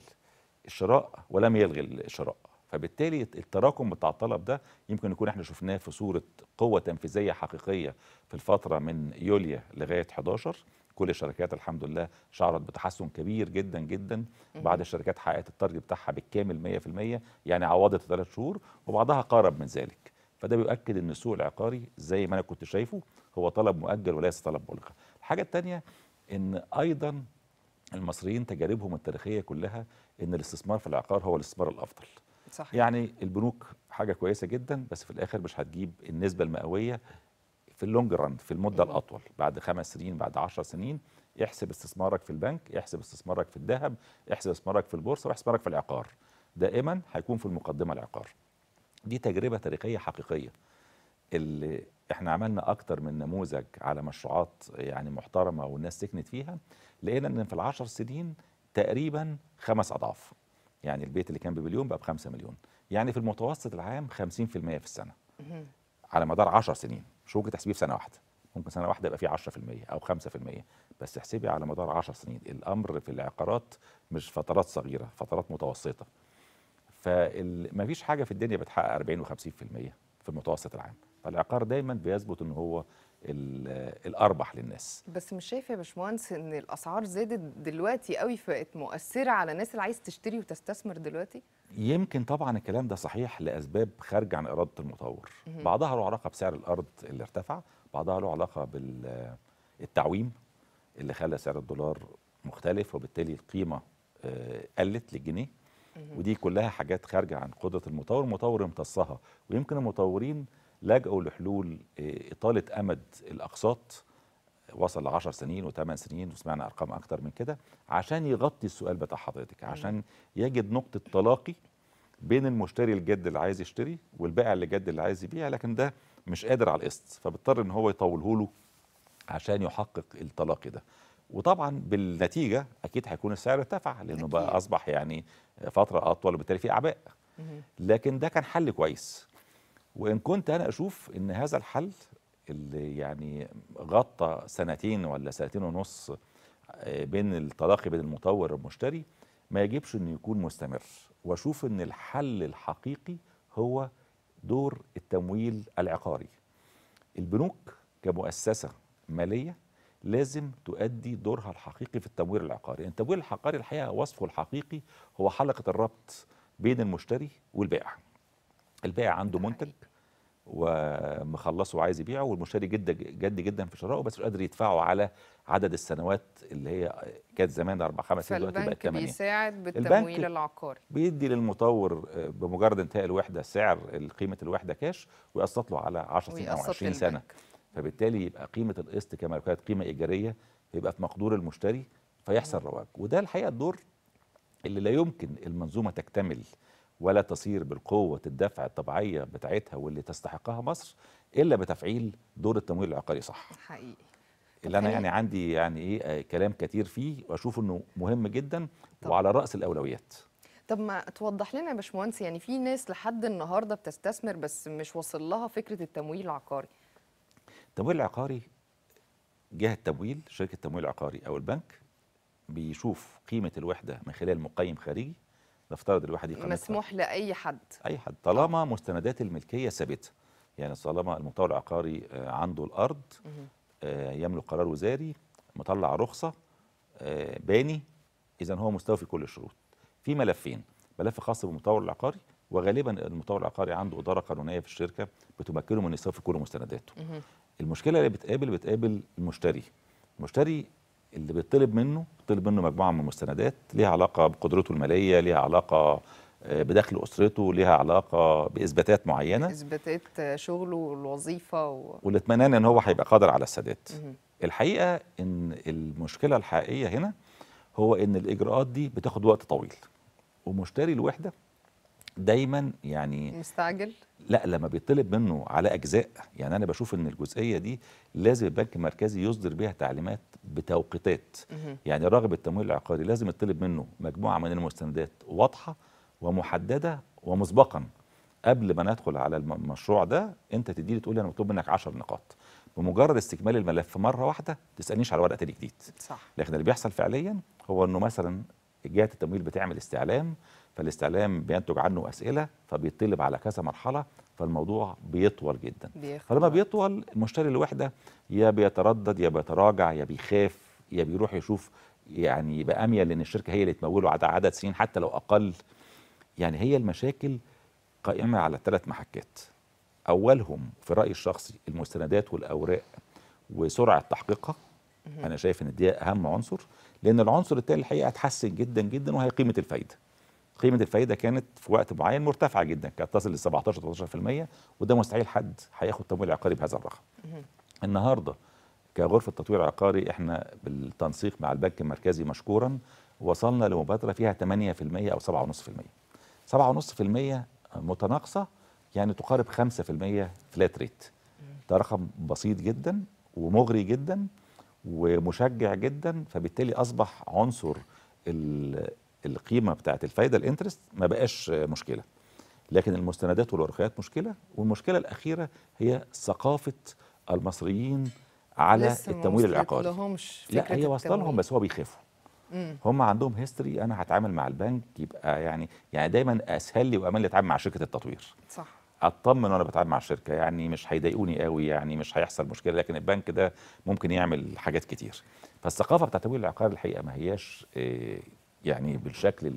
الشراء ولم يلغي الشراء فبالتالي التراكم بتاع الطلب ده يمكن نكون احنا شفناه في صوره قوه تنفيذيه حقيقيه في الفتره من يوليا لغايه 11 كل الشركات الحمد لله شعرت بتحسن كبير جدا جدا بعض الشركات حققت التارجت بتاعها بالكامل 100% يعني عوضت ثلاث شهور وبعضها قارب من ذلك فده بيؤكد ان السوق العقاري زي ما انا كنت شايفه هو طلب مؤجل وليس طلب ملغى الحاجه الثانيه ان ايضا المصريين تجاربهم التاريخيه كلها ان الاستثمار في العقار هو الاستثمار الافضل صحيح. يعني البنوك حاجه كويسه جدا بس في الاخر مش هتجيب النسبه المئويه في اللونج ران في المده أيوة. الاطول بعد خمس سنين بعد عشر سنين احسب استثمارك في البنك احسب استثمارك في الذهب احسب استثمارك في البورصه واحسب استثمارك في العقار دائما هيكون في المقدمه العقار دي تجربه تاريخيه حقيقيه اللي احنا عملنا اكتر من نموذج على مشروعات يعني محترمه والناس سكنت فيها لقينا ان في العشر سنين تقريبا خمس اضعاف يعني البيت اللي كان بمليون بقى ب 5 مليون يعني في المتوسط العام 50% في السنه على مدار 10 سنين مش ممكن تحسبيه في سنه واحده ممكن سنه واحده يبقى فيه 10% او 5% بس احسبي على مدار 10 سنين الامر في العقارات مش فترات صغيره فترات متوسطه فمفيش حاجه في الدنيا بتحقق 40 و50% في المتوسط العام فالعقار دايما بيثبت ان هو الاربح للناس بس مش شايف يا باشمهندس ان الاسعار زادت دلوقتي قوي فبقت مؤثره على الناس اللي عايز تشتري وتستثمر دلوقتي يمكن طبعا الكلام ده صحيح لاسباب خارجه عن اراده المطور بعضها له علاقه بسعر الارض اللي ارتفع بعضها له علاقه بالتعويم اللي خلى سعر الدولار مختلف وبالتالي القيمه آه، قلت للجنيه ودي كلها حاجات خارجه عن قدره المطور المطور يمتصها ويمكن المطورين لجأوا لحلول آه، إطالة أمد الأقساط وصل لعشر 10 سنين و8 سنين وسمعنا أرقام أكتر من كده عشان يغطي السؤال بتاع حضرتك عشان يجد نقطة تلاقي بين المشتري الجد اللي عايز يشتري والبائع الجد اللي عايز يبيع لكن ده مش قادر على القسط فبيضطر ان هو يطوله له عشان يحقق التلاقي ده وطبعا بالنتيجه اكيد هيكون السعر ارتفع لانه بقى اصبح يعني فتره اطول وبالتالي في اعباء لكن ده كان حل كويس وان كنت انا اشوف ان هذا الحل اللي يعني غطى سنتين ولا سنتين ونص آه، بين التلاقي بين المطور والمشتري ما يجبش انه يكون مستمر واشوف ان الحل الحقيقي هو دور التمويل العقاري البنوك كمؤسسه ماليه لازم تؤدي دورها الحقيقي في التمويل العقاري التمويل العقاري الحقيقه وصفه الحقيقي هو حلقه الربط بين المشتري والبائع البائع عنده منتج ومخلصه وعايز يبيعه والمشتري جد جد جدا في شرائه بس مش قادر يدفعه على عدد السنوات اللي هي كانت زمان اربع خمس سنين دلوقتي بقت 8 بيساعد بالتمويل العقاري بيدي للمطور بمجرد انتهاء الوحده سعر قيمه الوحده كاش ويقسط له على 10 سنين او 20 سنه فبالتالي يبقى قيمه القسط كما لو كانت قيمه ايجاريه يبقى في مقدور المشتري فيحصل رواج وده الحقيقه الدور اللي لا يمكن المنظومه تكتمل ولا تصير بالقوة الدفع الطبيعية بتاعتها واللي تستحقها مصر إلا بتفعيل دور التمويل العقاري صح حقيقي اللي انا يعني عندي يعني ايه آه، كلام كتير فيه واشوف انه مهم جدا طب. وعلى راس الاولويات طب ما توضح لنا يا باشمهندس يعني في ناس لحد النهارده بتستثمر بس مش واصل لها فكره التمويل العقاري التمويل العقاري جهه التمويل شركه التمويل العقاري او البنك بيشوف قيمه الوحده من خلال مقيم خارجي نفترض الواحد يقننها مسموح لأي حد أي حد طالما مستندات الملكية ثابتة يعني طالما المطور العقاري آه، عنده الأرض آه، يملك قرار وزاري مطلع رخصة آه، باني إذا هو مستوفي كل الشروط في ملفين ملف خاص بالمطور العقاري وغالبا المطور العقاري عنده إدارة قانونية في الشركة بتمكنه من يستوفي كل مستنداته المشكلة اللي بتقابل بتقابل المشتري المشتري اللي بيطلب منه بيطلب منه مجموعه من المستندات ليها علاقه بقدرته الماليه ليها علاقه آه، بدخل اسرته ليها علاقه باثباتات معينه اثباتات شغله والوظيفه و... واللي ان هو هيبقى قادر على السداد الحقيقه ان المشكله الحقيقيه هنا هو ان الاجراءات دي بتاخد وقت طويل ومشتري الوحده دايما يعني مستعجل لا لما بيطلب منه على اجزاء يعني انا بشوف ان الجزئيه دي لازم البنك المركزي يصدر بها تعليمات بتوقيتات يعني راغب التمويل العقاري لازم يطلب منه مجموعه من المستندات واضحه ومحدده ومسبقا قبل ما ندخل على المشروع ده انت تديني تقول لي انا مطلوب منك 10 نقاط بمجرد استكمال الملف مره واحده تسالنيش على ورقه تاني جديد صح لكن اللي بيحصل فعليا هو انه مثلا جهه التمويل بتعمل استعلام فالاستعلام بينتج عنه اسئله فبيطلب على كذا مرحله فالموضوع بيطول جدا بيخلص. فلما بيطول المشتري الوحده يا بيتردد يا بيتراجع يا بيخاف يا بيروح يشوف يعني يبقى اميل ان الشركه هي اللي تموله على عدد سنين حتى لو اقل يعني هي المشاكل قائمه على ثلاث محكات اولهم في رايي الشخصي المستندات والاوراق وسرعه تحقيقها انا شايف ان دي اهم عنصر لان العنصر التالي الحقيقه هتحسن جدا جدا وهي قيمه الفايده قيمه الفايده كانت في وقت معين مرتفعه جدا كانت تصل ل 17 18% وده مستحيل حد هياخد تمويل عقاري بهذا الرقم. النهارده كغرفه تطوير عقاري احنا بالتنسيق مع البنك المركزي مشكورا وصلنا لمبادره فيها 8% او 7.5%. 7.5% متناقصه يعني تقارب 5% فلات ريت. ده رقم بسيط جدا ومغري جدا ومشجع جدا فبالتالي اصبح عنصر القيمه بتاعه الفايده الانترست ما بقاش مشكله لكن المستندات والورقيات مشكله والمشكله الاخيره هي ثقافه المصريين على التمويل العقاري لا هي واصله لهم بس هو بيخافوا هم عندهم هيستوري انا هتعامل مع البنك يبقى يعني يعني دايما اسهل لي وامان لي اتعامل مع شركه التطوير صح اطمن وانا بتعامل مع الشركه يعني مش هيضايقوني قوي يعني مش هيحصل مشكله لكن البنك ده ممكن يعمل حاجات كتير فالثقافه بتاعت التمويل العقاري الحقيقه ما هياش آه، يعني بالشكل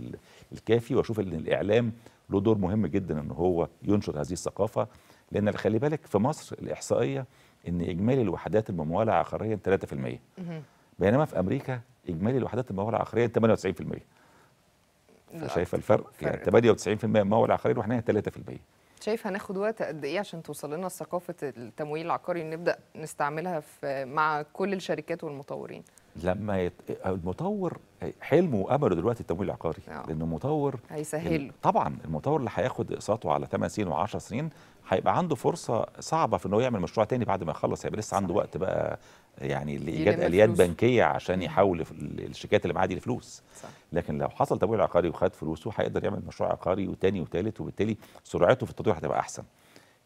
الكافي واشوف ان الاعلام له دور مهم جدا ان هو ينشر هذه الثقافه لان خلي بالك في مصر الاحصائيه ان اجمالي الوحدات المموله عقاريا 3% بينما في امريكا اجمالي الوحدات المموله عقاريا 98% شايفه الفرق يعني 98% ممول عقاريا واحنا 3% شايف هناخد وقت قد ايه عشان توصل لنا ثقافه التمويل العقاري نبدا نستعملها في مع كل الشركات والمطورين لما يت... المطور حلمه وامله دلوقتي التمويل العقاري أوه. لان المطور هيسهله طبعا المطور اللي هياخد اقساطه على 8 سنين و10 سنين هيبقى عنده فرصه صعبه في انه يعمل مشروع تاني بعد ما يخلص هيبقى لسه عنده وقت بقى يعني لايجاد اليات بنكيه عشان يحول الشيكات اللي معاه دي لفلوس صح. لكن لو حصل تمويل عقاري وخد فلوسه هيقدر يعمل مشروع عقاري وتاني وتالت وبالتالي سرعته في التطوير هتبقى احسن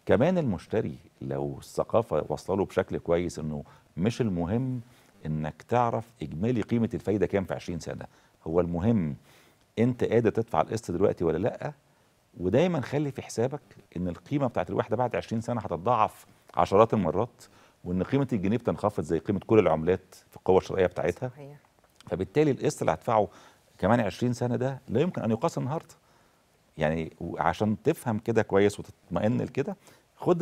كمان المشتري لو الثقافه واصله له بشكل كويس انه مش المهم انك تعرف اجمالي قيمه الفايده كام في 20 سنه هو المهم انت قادر تدفع القسط دلوقتي ولا لا ودايما خلي في حسابك ان القيمه بتاعت الوحده بعد 20 سنه هتتضاعف عشرات المرات وان قيمه الجنيه بتنخفض زي قيمه كل العملات في القوه الشرائيه بتاعتها فبالتالي القسط اللي هدفعه كمان 20 سنه ده لا يمكن ان يقاس النهارده يعني عشان تفهم كده كويس وتطمئن لكده خد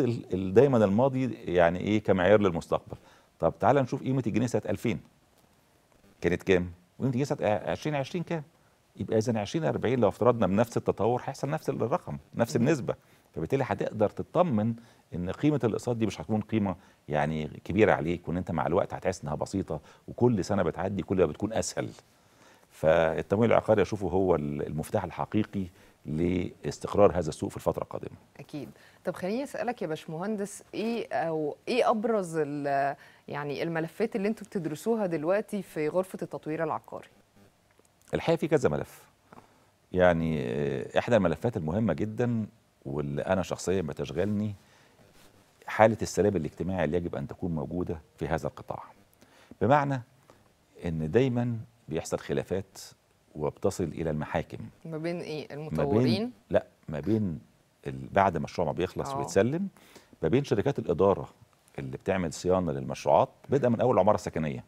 دايما الماضي يعني ايه كمعيار للمستقبل طب تعال نشوف قيمه الجنيه سنه 2000 كانت كام وقيمه الجنيه سنه 2020 كام يبقى اذا 20 40 لو افترضنا بنفس التطور هيحصل نفس الرقم نفس النسبه فبالتالي هتقدر تطمن ان قيمه الاقساط دي مش هتكون قيمه يعني كبيره عليك وان انت مع الوقت هتحس انها بسيطه وكل سنه بتعدي كل ما بتكون اسهل فالتمويل العقاري اشوفه هو المفتاح الحقيقي لاستقرار هذا السوق في الفتره القادمه اكيد طب خليني اسالك يا باشمهندس ايه او ايه ابرز يعني الملفات اللي انتم بتدرسوها دلوقتي في غرفه التطوير العقاري الحقيقه في كذا ملف يعني آه، احدى الملفات المهمه جدا واللي انا شخصيا بتشغلني حاله السلام الاجتماعي اللي يجب ان تكون موجوده في هذا القطاع بمعنى ان دايما بيحصل خلافات وبتصل الى المحاكم ما بين ايه المطورين ما بين لا ما بين بعد المشروع ما بيخلص أوه. ويتسلم ما بين شركات الاداره اللي بتعمل صيانه للمشروعات بدءا من اول العماره السكنيه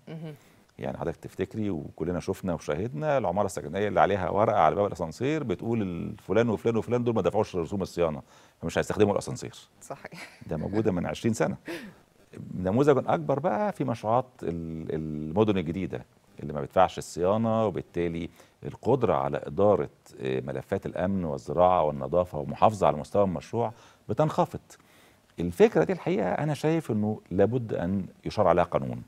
يعني حضرتك تفتكري وكلنا شفنا وشاهدنا العماره السكنيه اللي عليها ورقه على باب الاسانسير بتقول فلان وفلان وفلان دول ما دفعوش رسوم الصيانه فمش هيستخدموا الاسانسير صحيح ده موجوده من 20 سنه نموذج اكبر بقى في مشروعات المدن الجديده اللي ما بيدفعش الصيانه وبالتالي القدره على اداره آه، ملفات الامن والزراعه والنظافه والمحافظه على مستوى المشروع بتنخفض. الفكره دي الحقيقه انا شايف انه لابد ان يشار عليها قانون.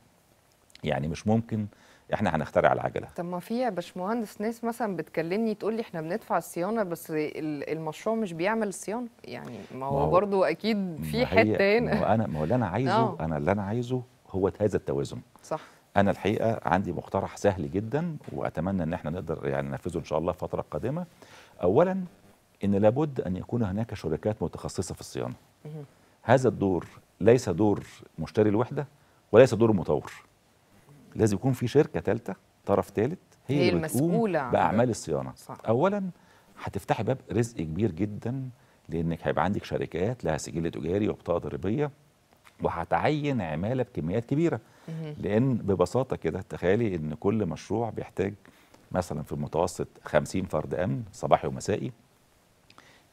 يعني مش ممكن احنا هنخترع العجله طب ما في يا باشمهندس ناس مثلا بتكلمني تقول لي احنا بندفع الصيانه بس المشروع مش بيعمل الصيانه يعني ما هو, هو برضه اكيد في حته هنا ما هو انا ما هو اللي انا عايزه [LAUGHS] آه. انا اللي انا عايزه هو هذا التوازن صح انا الحقيقه عندي مقترح سهل جدا واتمنى ان احنا نقدر يعني ننفذه ان شاء الله الفتره القادمه اولا ان لابد ان يكون هناك شركات متخصصه في الصيانه هذا الدور ليس دور مشتري الوحده وليس دور المطور لازم يكون في شركه ثالثه طرف ثالث هي, هي المسؤوله باعمال الصيانه صح. اولا هتفتحي باب رزق كبير جدا لانك هيبقى عندك شركات لها سجل تجاري وبطاقه ضريبيه وهتعين عماله بكميات كبيره لان ببساطه كده تخيلي ان كل مشروع بيحتاج مثلا في المتوسط 50 فرد امن صباحي ومسائي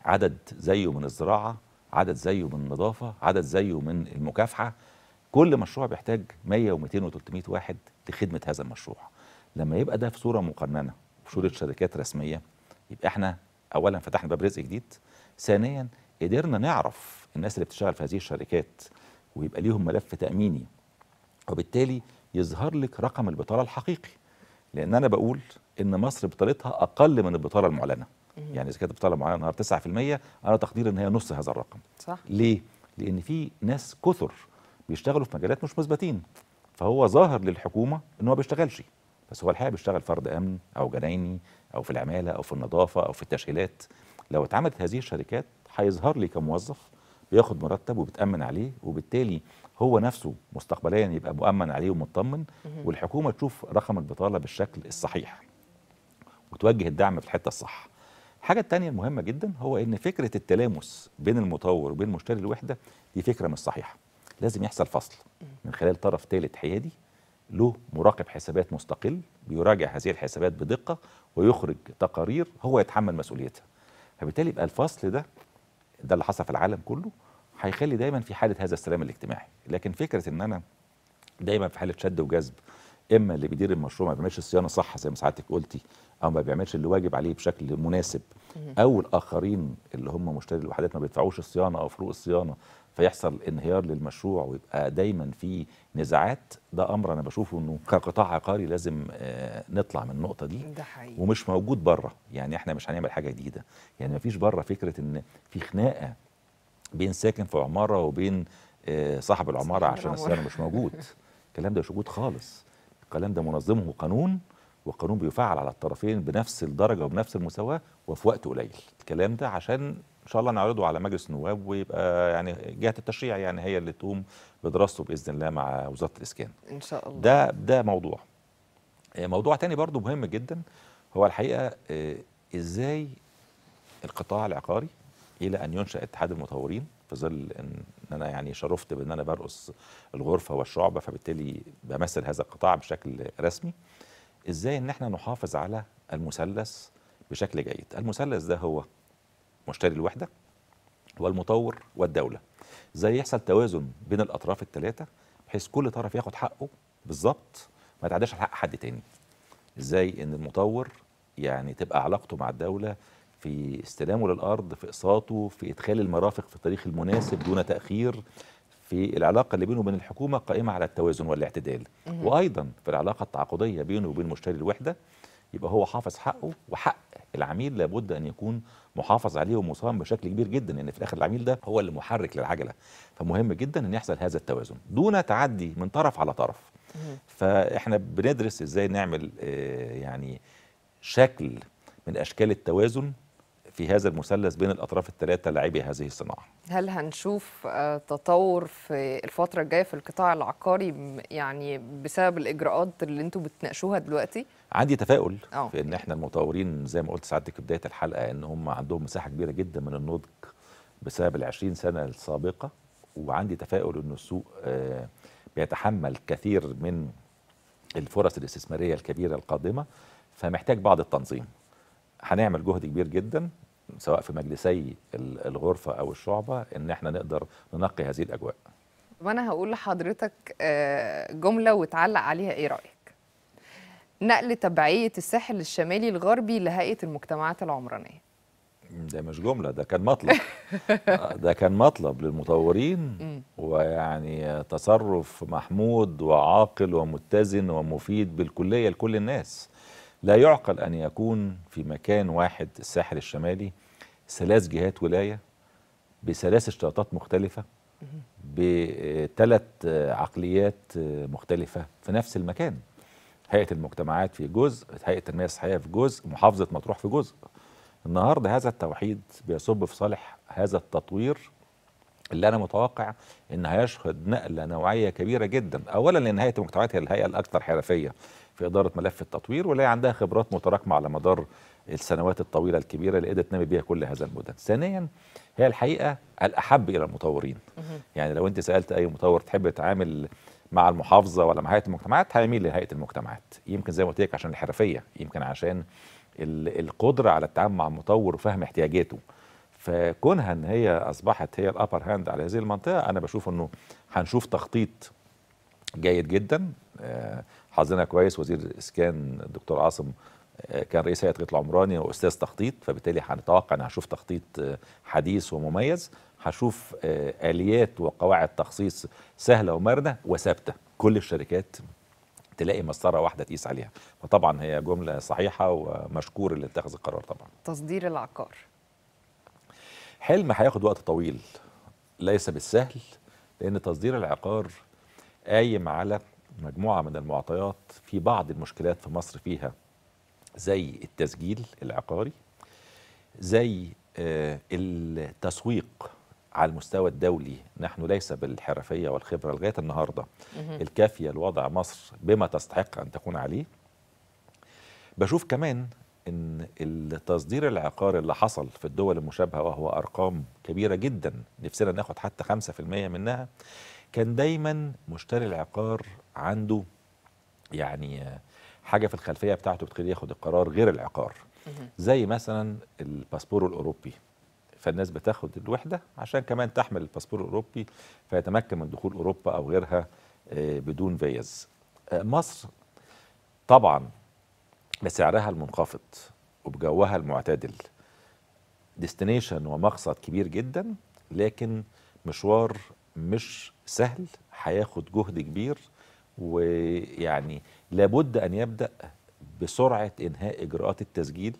عدد زيه من الزراعه عدد زيه من النظافه عدد زيه من المكافحه كل مشروع بيحتاج 100 و200 و300 واحد لخدمه هذا المشروع لما يبقى ده في صوره مقننه وصوره شركات رسميه يبقى احنا اولا فتحنا باب رزق جديد ثانيا قدرنا نعرف الناس اللي بتشتغل في هذه الشركات ويبقى ليهم ملف تاميني وبالتالي يظهر لك رقم البطاله الحقيقي لان انا بقول ان مصر بطالتها اقل من البطاله المعلنه يعني اذا كانت البطاله المعلنه نهار 9% انا تقديري ان هي نص هذا الرقم صح ليه لان في ناس كثر بيشتغلوا في مجالات مش مثبتين فهو ظاهر للحكومه ان هو بيشتغلش بس هو الحقيقه بيشتغل فرد امن او جنايني او في العماله او في النظافه او في التشغيلات لو اتعملت هذه الشركات هيظهر لي كموظف بياخد مرتب وبتامن عليه وبالتالي هو نفسه مستقبليا يبقى مؤمن عليه ومطمن والحكومه تشوف رقم البطاله بالشكل الصحيح وتوجه الدعم في الحته الصح الحاجه الثانيه المهمه جدا هو ان فكره التلامس بين المطور وبين مشتري الوحده دي فكره مش صحيحه لازم يحصل فصل من خلال طرف ثالث حيادي له مراقب حسابات مستقل بيراجع هذه الحسابات بدقه ويخرج تقارير هو يتحمل مسؤوليتها فبالتالي يبقى الفصل ده ده اللي حصل في العالم كله هيخلي دايما في حاله هذا السلام الاجتماعي لكن فكره ان انا دايما في حاله شد وجذب اما اللي بيدير المشروع ما بيعملش الصيانه صح زي ما سعادتك قلتي او ما بيعملش اللي واجب عليه بشكل مناسب او الاخرين اللي هم مشتري الوحدات ما بيدفعوش الصيانه او فروق الصيانه فيحصل انهيار للمشروع ويبقى دايما في نزاعات ده امر انا بشوفه انه كقطاع عقاري لازم آه، نطلع من النقطه دي ده حقيقي. ومش موجود بره يعني احنا مش هنعمل حاجه جديده يعني مفيش بره فكره ان في خناقه بين ساكن في عماره وبين آه، صاحب العماره عشان السعر مش موجود الكلام ده مش موجود خالص الكلام ده منظمه قانون والقانون بيفعل على الطرفين بنفس الدرجه وبنفس المساواه وفي وقت قليل الكلام ده عشان شاء الله نعرضه على مجلس النواب ويبقى يعني جهه التشريع يعني هي اللي تقوم بدراسته باذن الله مع وزاره الاسكان ان شاء الله ده ده موضوع آه، موضوع تاني برضو مهم جدا هو الحقيقه آه، ازاي القطاع العقاري الى ان ينشا اتحاد المطورين في ظل ان انا يعني شرفت بان انا برقص الغرفه والشعبه فبالتالي بمثل هذا القطاع بشكل رسمي ازاي ان احنا نحافظ على المثلث بشكل جيد المثلث ده هو مشتري الوحده والمطور والدوله ازاي يحصل توازن بين الاطراف الثلاثه بحيث كل طرف ياخد حقه بالظبط ما يتعداش على حق حد تاني ازاي ان المطور يعني تبقى علاقته مع الدوله في استلامه للارض في اقساطه في ادخال المرافق في التاريخ المناسب دون تاخير في العلاقه اللي بينه وبين الحكومه قائمه على التوازن والاعتدال وايضا في العلاقه التعاقديه بينه وبين مشتري الوحده يبقى هو حافظ حقه وحق العميل لابد ان يكون محافظ عليه ومصمم بشكل كبير جدا لان في الاخر العميل ده هو اللي محرك للعجله فمهم جدا ان يحصل هذا التوازن دون تعدي من طرف على طرف فاحنا بندرس ازاي نعمل آه، يعني شكل من اشكال التوازن في هذا المثلث بين الأطراف الثلاثة لاعبي هذه الصناعة هل هنشوف آه، تطور في الفترة الجاية في القطاع العقاري يعني بسبب الإجراءات اللي انتم بتناقشوها دلوقتي؟ عندي تفاؤل أوه. في ان احنا المطورين زي ما قلت سعادتك في بدايه الحلقه ان هم عندهم مساحه كبيره جدا من النضج بسبب ال 20 سنه السابقه وعندي تفاؤل ان السوق آه، بيتحمل كثير من الفرص الاستثماريه الكبيره القادمه فمحتاج بعض التنظيم هنعمل جهد كبير جدا سواء في مجلسي الغرفه او الشعبه ان احنا نقدر ننقي هذه الاجواء. وانا هقول لحضرتك آه، جمله وتعلق عليها ايه رايك؟ نقل تبعيه الساحل الشمالي الغربي لهيئه المجتمعات العمرانيه. ده مش جمله ده كان مطلب [LAUGHS] ده كان مطلب للمطورين ويعني تصرف محمود وعاقل ومتزن ومفيد بالكليه لكل الناس لا يعقل أن يكون في مكان واحد الساحل الشمالي ثلاث جهات ولاية بثلاث اشتراطات مختلفة بثلاث عقليات مختلفة في نفس المكان هيئة المجتمعات في جزء هيئة التنمية الصحية في جزء محافظة مطروح في جزء النهاردة هذا التوحيد بيصب في صالح هذا التطوير اللي أنا متوقع إن هيشهد نقلة نوعية كبيرة جدا أولا لأن هيئة المجتمعات هي الهيئة الأكثر حرفية في إدارة ملف التطوير واللي عندها خبرات متراكمة على مدار السنوات الطويلة الكبيرة اللي قدرت تنمي بيها كل هذا المدن ثانيا هي الحقيقة الأحب إلى المطورين يعني لو أنت سألت أي مطور تحب تتعامل مع المحافظة ولا مع هيئة المجتمعات هيميل لهيئة المجتمعات يمكن زي ما قلت لك عشان الحرفية يمكن عشان القدرة على التعامل مع المطور وفهم احتياجاته فكونها ان هي اصبحت هي الابر هاند على هذه المنطقه انا بشوف انه هنشوف تخطيط جيد جدا آه حظنا كويس وزير الاسكان الدكتور عاصم آه، كان رئيس هيئه قطاع العمراني واستاذ تخطيط فبالتالي هنتوقع ان هشوف تخطيط آه، حديث ومميز هشوف آه، اليات وقواعد تخصيص سهله ومرنه وثابته كل الشركات تلاقي مسطره واحده تقيس عليها فطبعا هي جمله صحيحه ومشكور اللي اتخذ القرار طبعا تصدير العقار حلم هياخد وقت طويل ليس بالسهل لان تصدير العقار قايم على مجموعة من المعطيات في بعض المشكلات في مصر فيها زي التسجيل العقاري زي آه، التسويق على المستوى الدولي نحن ليس بالحرفية والخبرة لغاية النهاردة الكافية لوضع مصر بما تستحق أن تكون عليه بشوف كمان ان التصدير العقاري اللي حصل في الدول المشابهه وهو ارقام كبيره جدا نفسنا ناخد حتى 5% منها كان دايما مشتري العقار عنده يعني حاجه في الخلفيه بتاعته بتخليه ياخد القرار غير العقار زي مثلا الباسبور الاوروبي فالناس بتاخد الوحده عشان كمان تحمل الباسبور الاوروبي فيتمكن من دخول اوروبا او غيرها آه، بدون فيز آه، مصر طبعا بسعرها المنخفض وبجوها المعتدل ديستنيشن ومقصد كبير جدا لكن مشوار مش سهل هياخد جهد كبير ويعني لابد ان يبدا بسرعه انهاء اجراءات التسجيل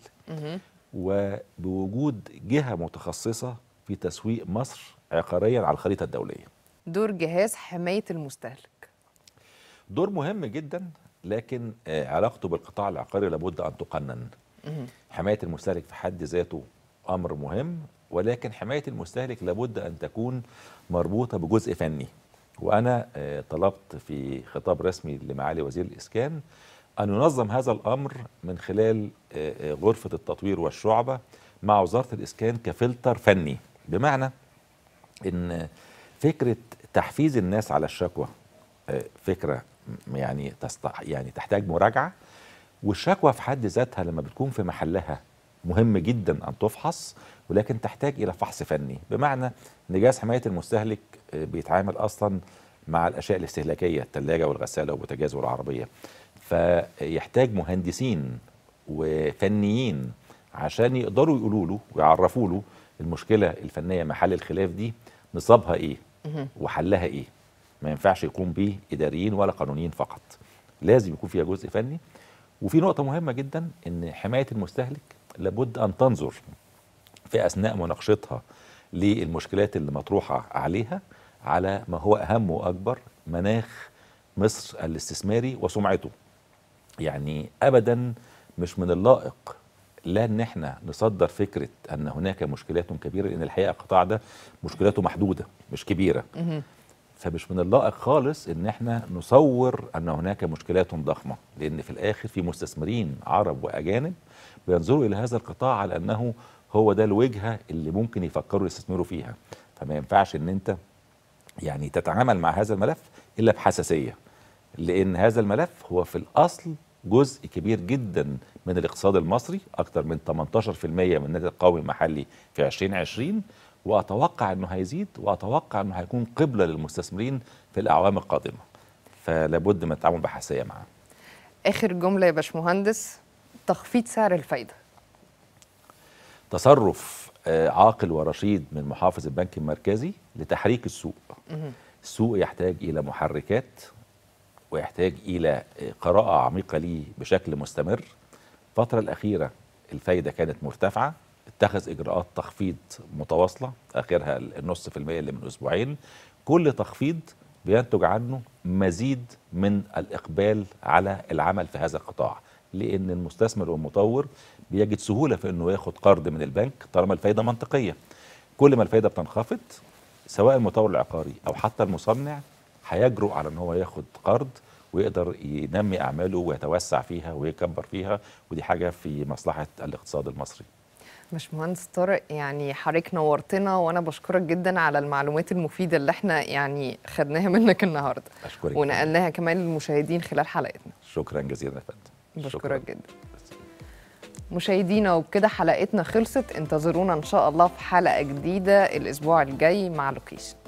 وبوجود جهه متخصصه في تسويق مصر عقاريا على الخريطه الدوليه. دور جهاز حمايه المستهلك. دور مهم جدا لكن آه، علاقته بالقطاع العقاري لابد ان تقنن. حمايه المستهلك في حد ذاته امر مهم ولكن حماية المستهلك لابد أن تكون مربوطة بجزء فني وأنا آه، طلبت في خطاب رسمي لمعالي وزير الإسكان أن ينظم هذا الأمر من خلال آه، آه، غرفة التطوير والشعبة مع وزارة الإسكان كفلتر فني بمعنى أن فكرة تحفيز الناس على الشكوى فكرة يعني يعني تحتاج مراجعة والشكوى في حد ذاتها لما بتكون في محلها مهم جدا أن تفحص ولكن تحتاج إلى فحص فني بمعنى أن جهاز حماية المستهلك آه، بيتعامل أصلا مع الأشياء الاستهلاكية الثلاجة والغسالة والبوتاجاز والعربية فيحتاج مهندسين وفنيين عشان يقدروا يقولوا له ويعرفوا له المشكلة الفنية محل الخلاف دي نصابها إيه وحلها إيه ما ينفعش يقوم به إداريين ولا قانونيين فقط لازم يكون فيها جزء فني وفي نقطة مهمة جدا إن حماية المستهلك لابد أن تنظر في أثناء مناقشتها للمشكلات اللي مطروحة عليها على ما هو أهم وأكبر مناخ مصر الاستثماري وسمعته يعني أبدا مش من اللائق لا ان احنا نصدر فكره ان هناك مشكلات كبيره لان الحقيقه القطاع ده مشكلاته محدوده مش كبيره فمش من اللائق خالص ان احنا نصور ان هناك مشكلات ضخمه لان في الاخر في مستثمرين عرب واجانب وينظروا الى هذا القطاع على انه هو ده الوجهه اللي ممكن يفكروا يستثمروا فيها فما ينفعش ان انت يعني تتعامل مع هذا الملف الا بحساسيه لان هذا الملف هو في الاصل جزء كبير جدا من الاقتصاد المصري اكثر من 18% من الناتج القومي المحلي في 2020 واتوقع انه هيزيد واتوقع انه هيكون قبله للمستثمرين في الاعوام القادمه فلابد من التعامل بحساسيه معاه اخر جمله يا باشمهندس تخفيض سعر الفايدة تصرف آه، عاقل ورشيد من محافظ البنك المركزي لتحريك السوق السوق يحتاج إلى محركات ويحتاج إلى آه، قراءة عميقة ليه بشكل مستمر الفترة الأخيرة الفايدة كانت مرتفعة اتخذ إجراءات تخفيض متواصلة آخرها النص في المية اللي من أسبوعين كل تخفيض بينتج عنه مزيد من الإقبال على العمل في هذا القطاع لان المستثمر والمطور بيجد سهوله في انه ياخد قرض من البنك طالما الفايده منطقيه كل ما الفايده بتنخفض سواء المطور العقاري او حتى المصنع هيجرؤ على ان هو ياخد قرض ويقدر ينمي اعماله ويتوسع فيها ويكبر فيها ودي حاجه في مصلحه الاقتصاد المصري باشمهندس طارق يعني حضرتك نورتنا وانا بشكرك جدا على المعلومات المفيده اللي احنا يعني خدناها منك النهارده اشكرك ونقلناها كمان للمشاهدين خلال حلقتنا شكرا جزيلا يا فندم بشكرك جدا مشاهدينا وبكده حلقتنا خلصت انتظرونا ان شاء الله في حلقه جديده الاسبوع الجاي مع لوكيشن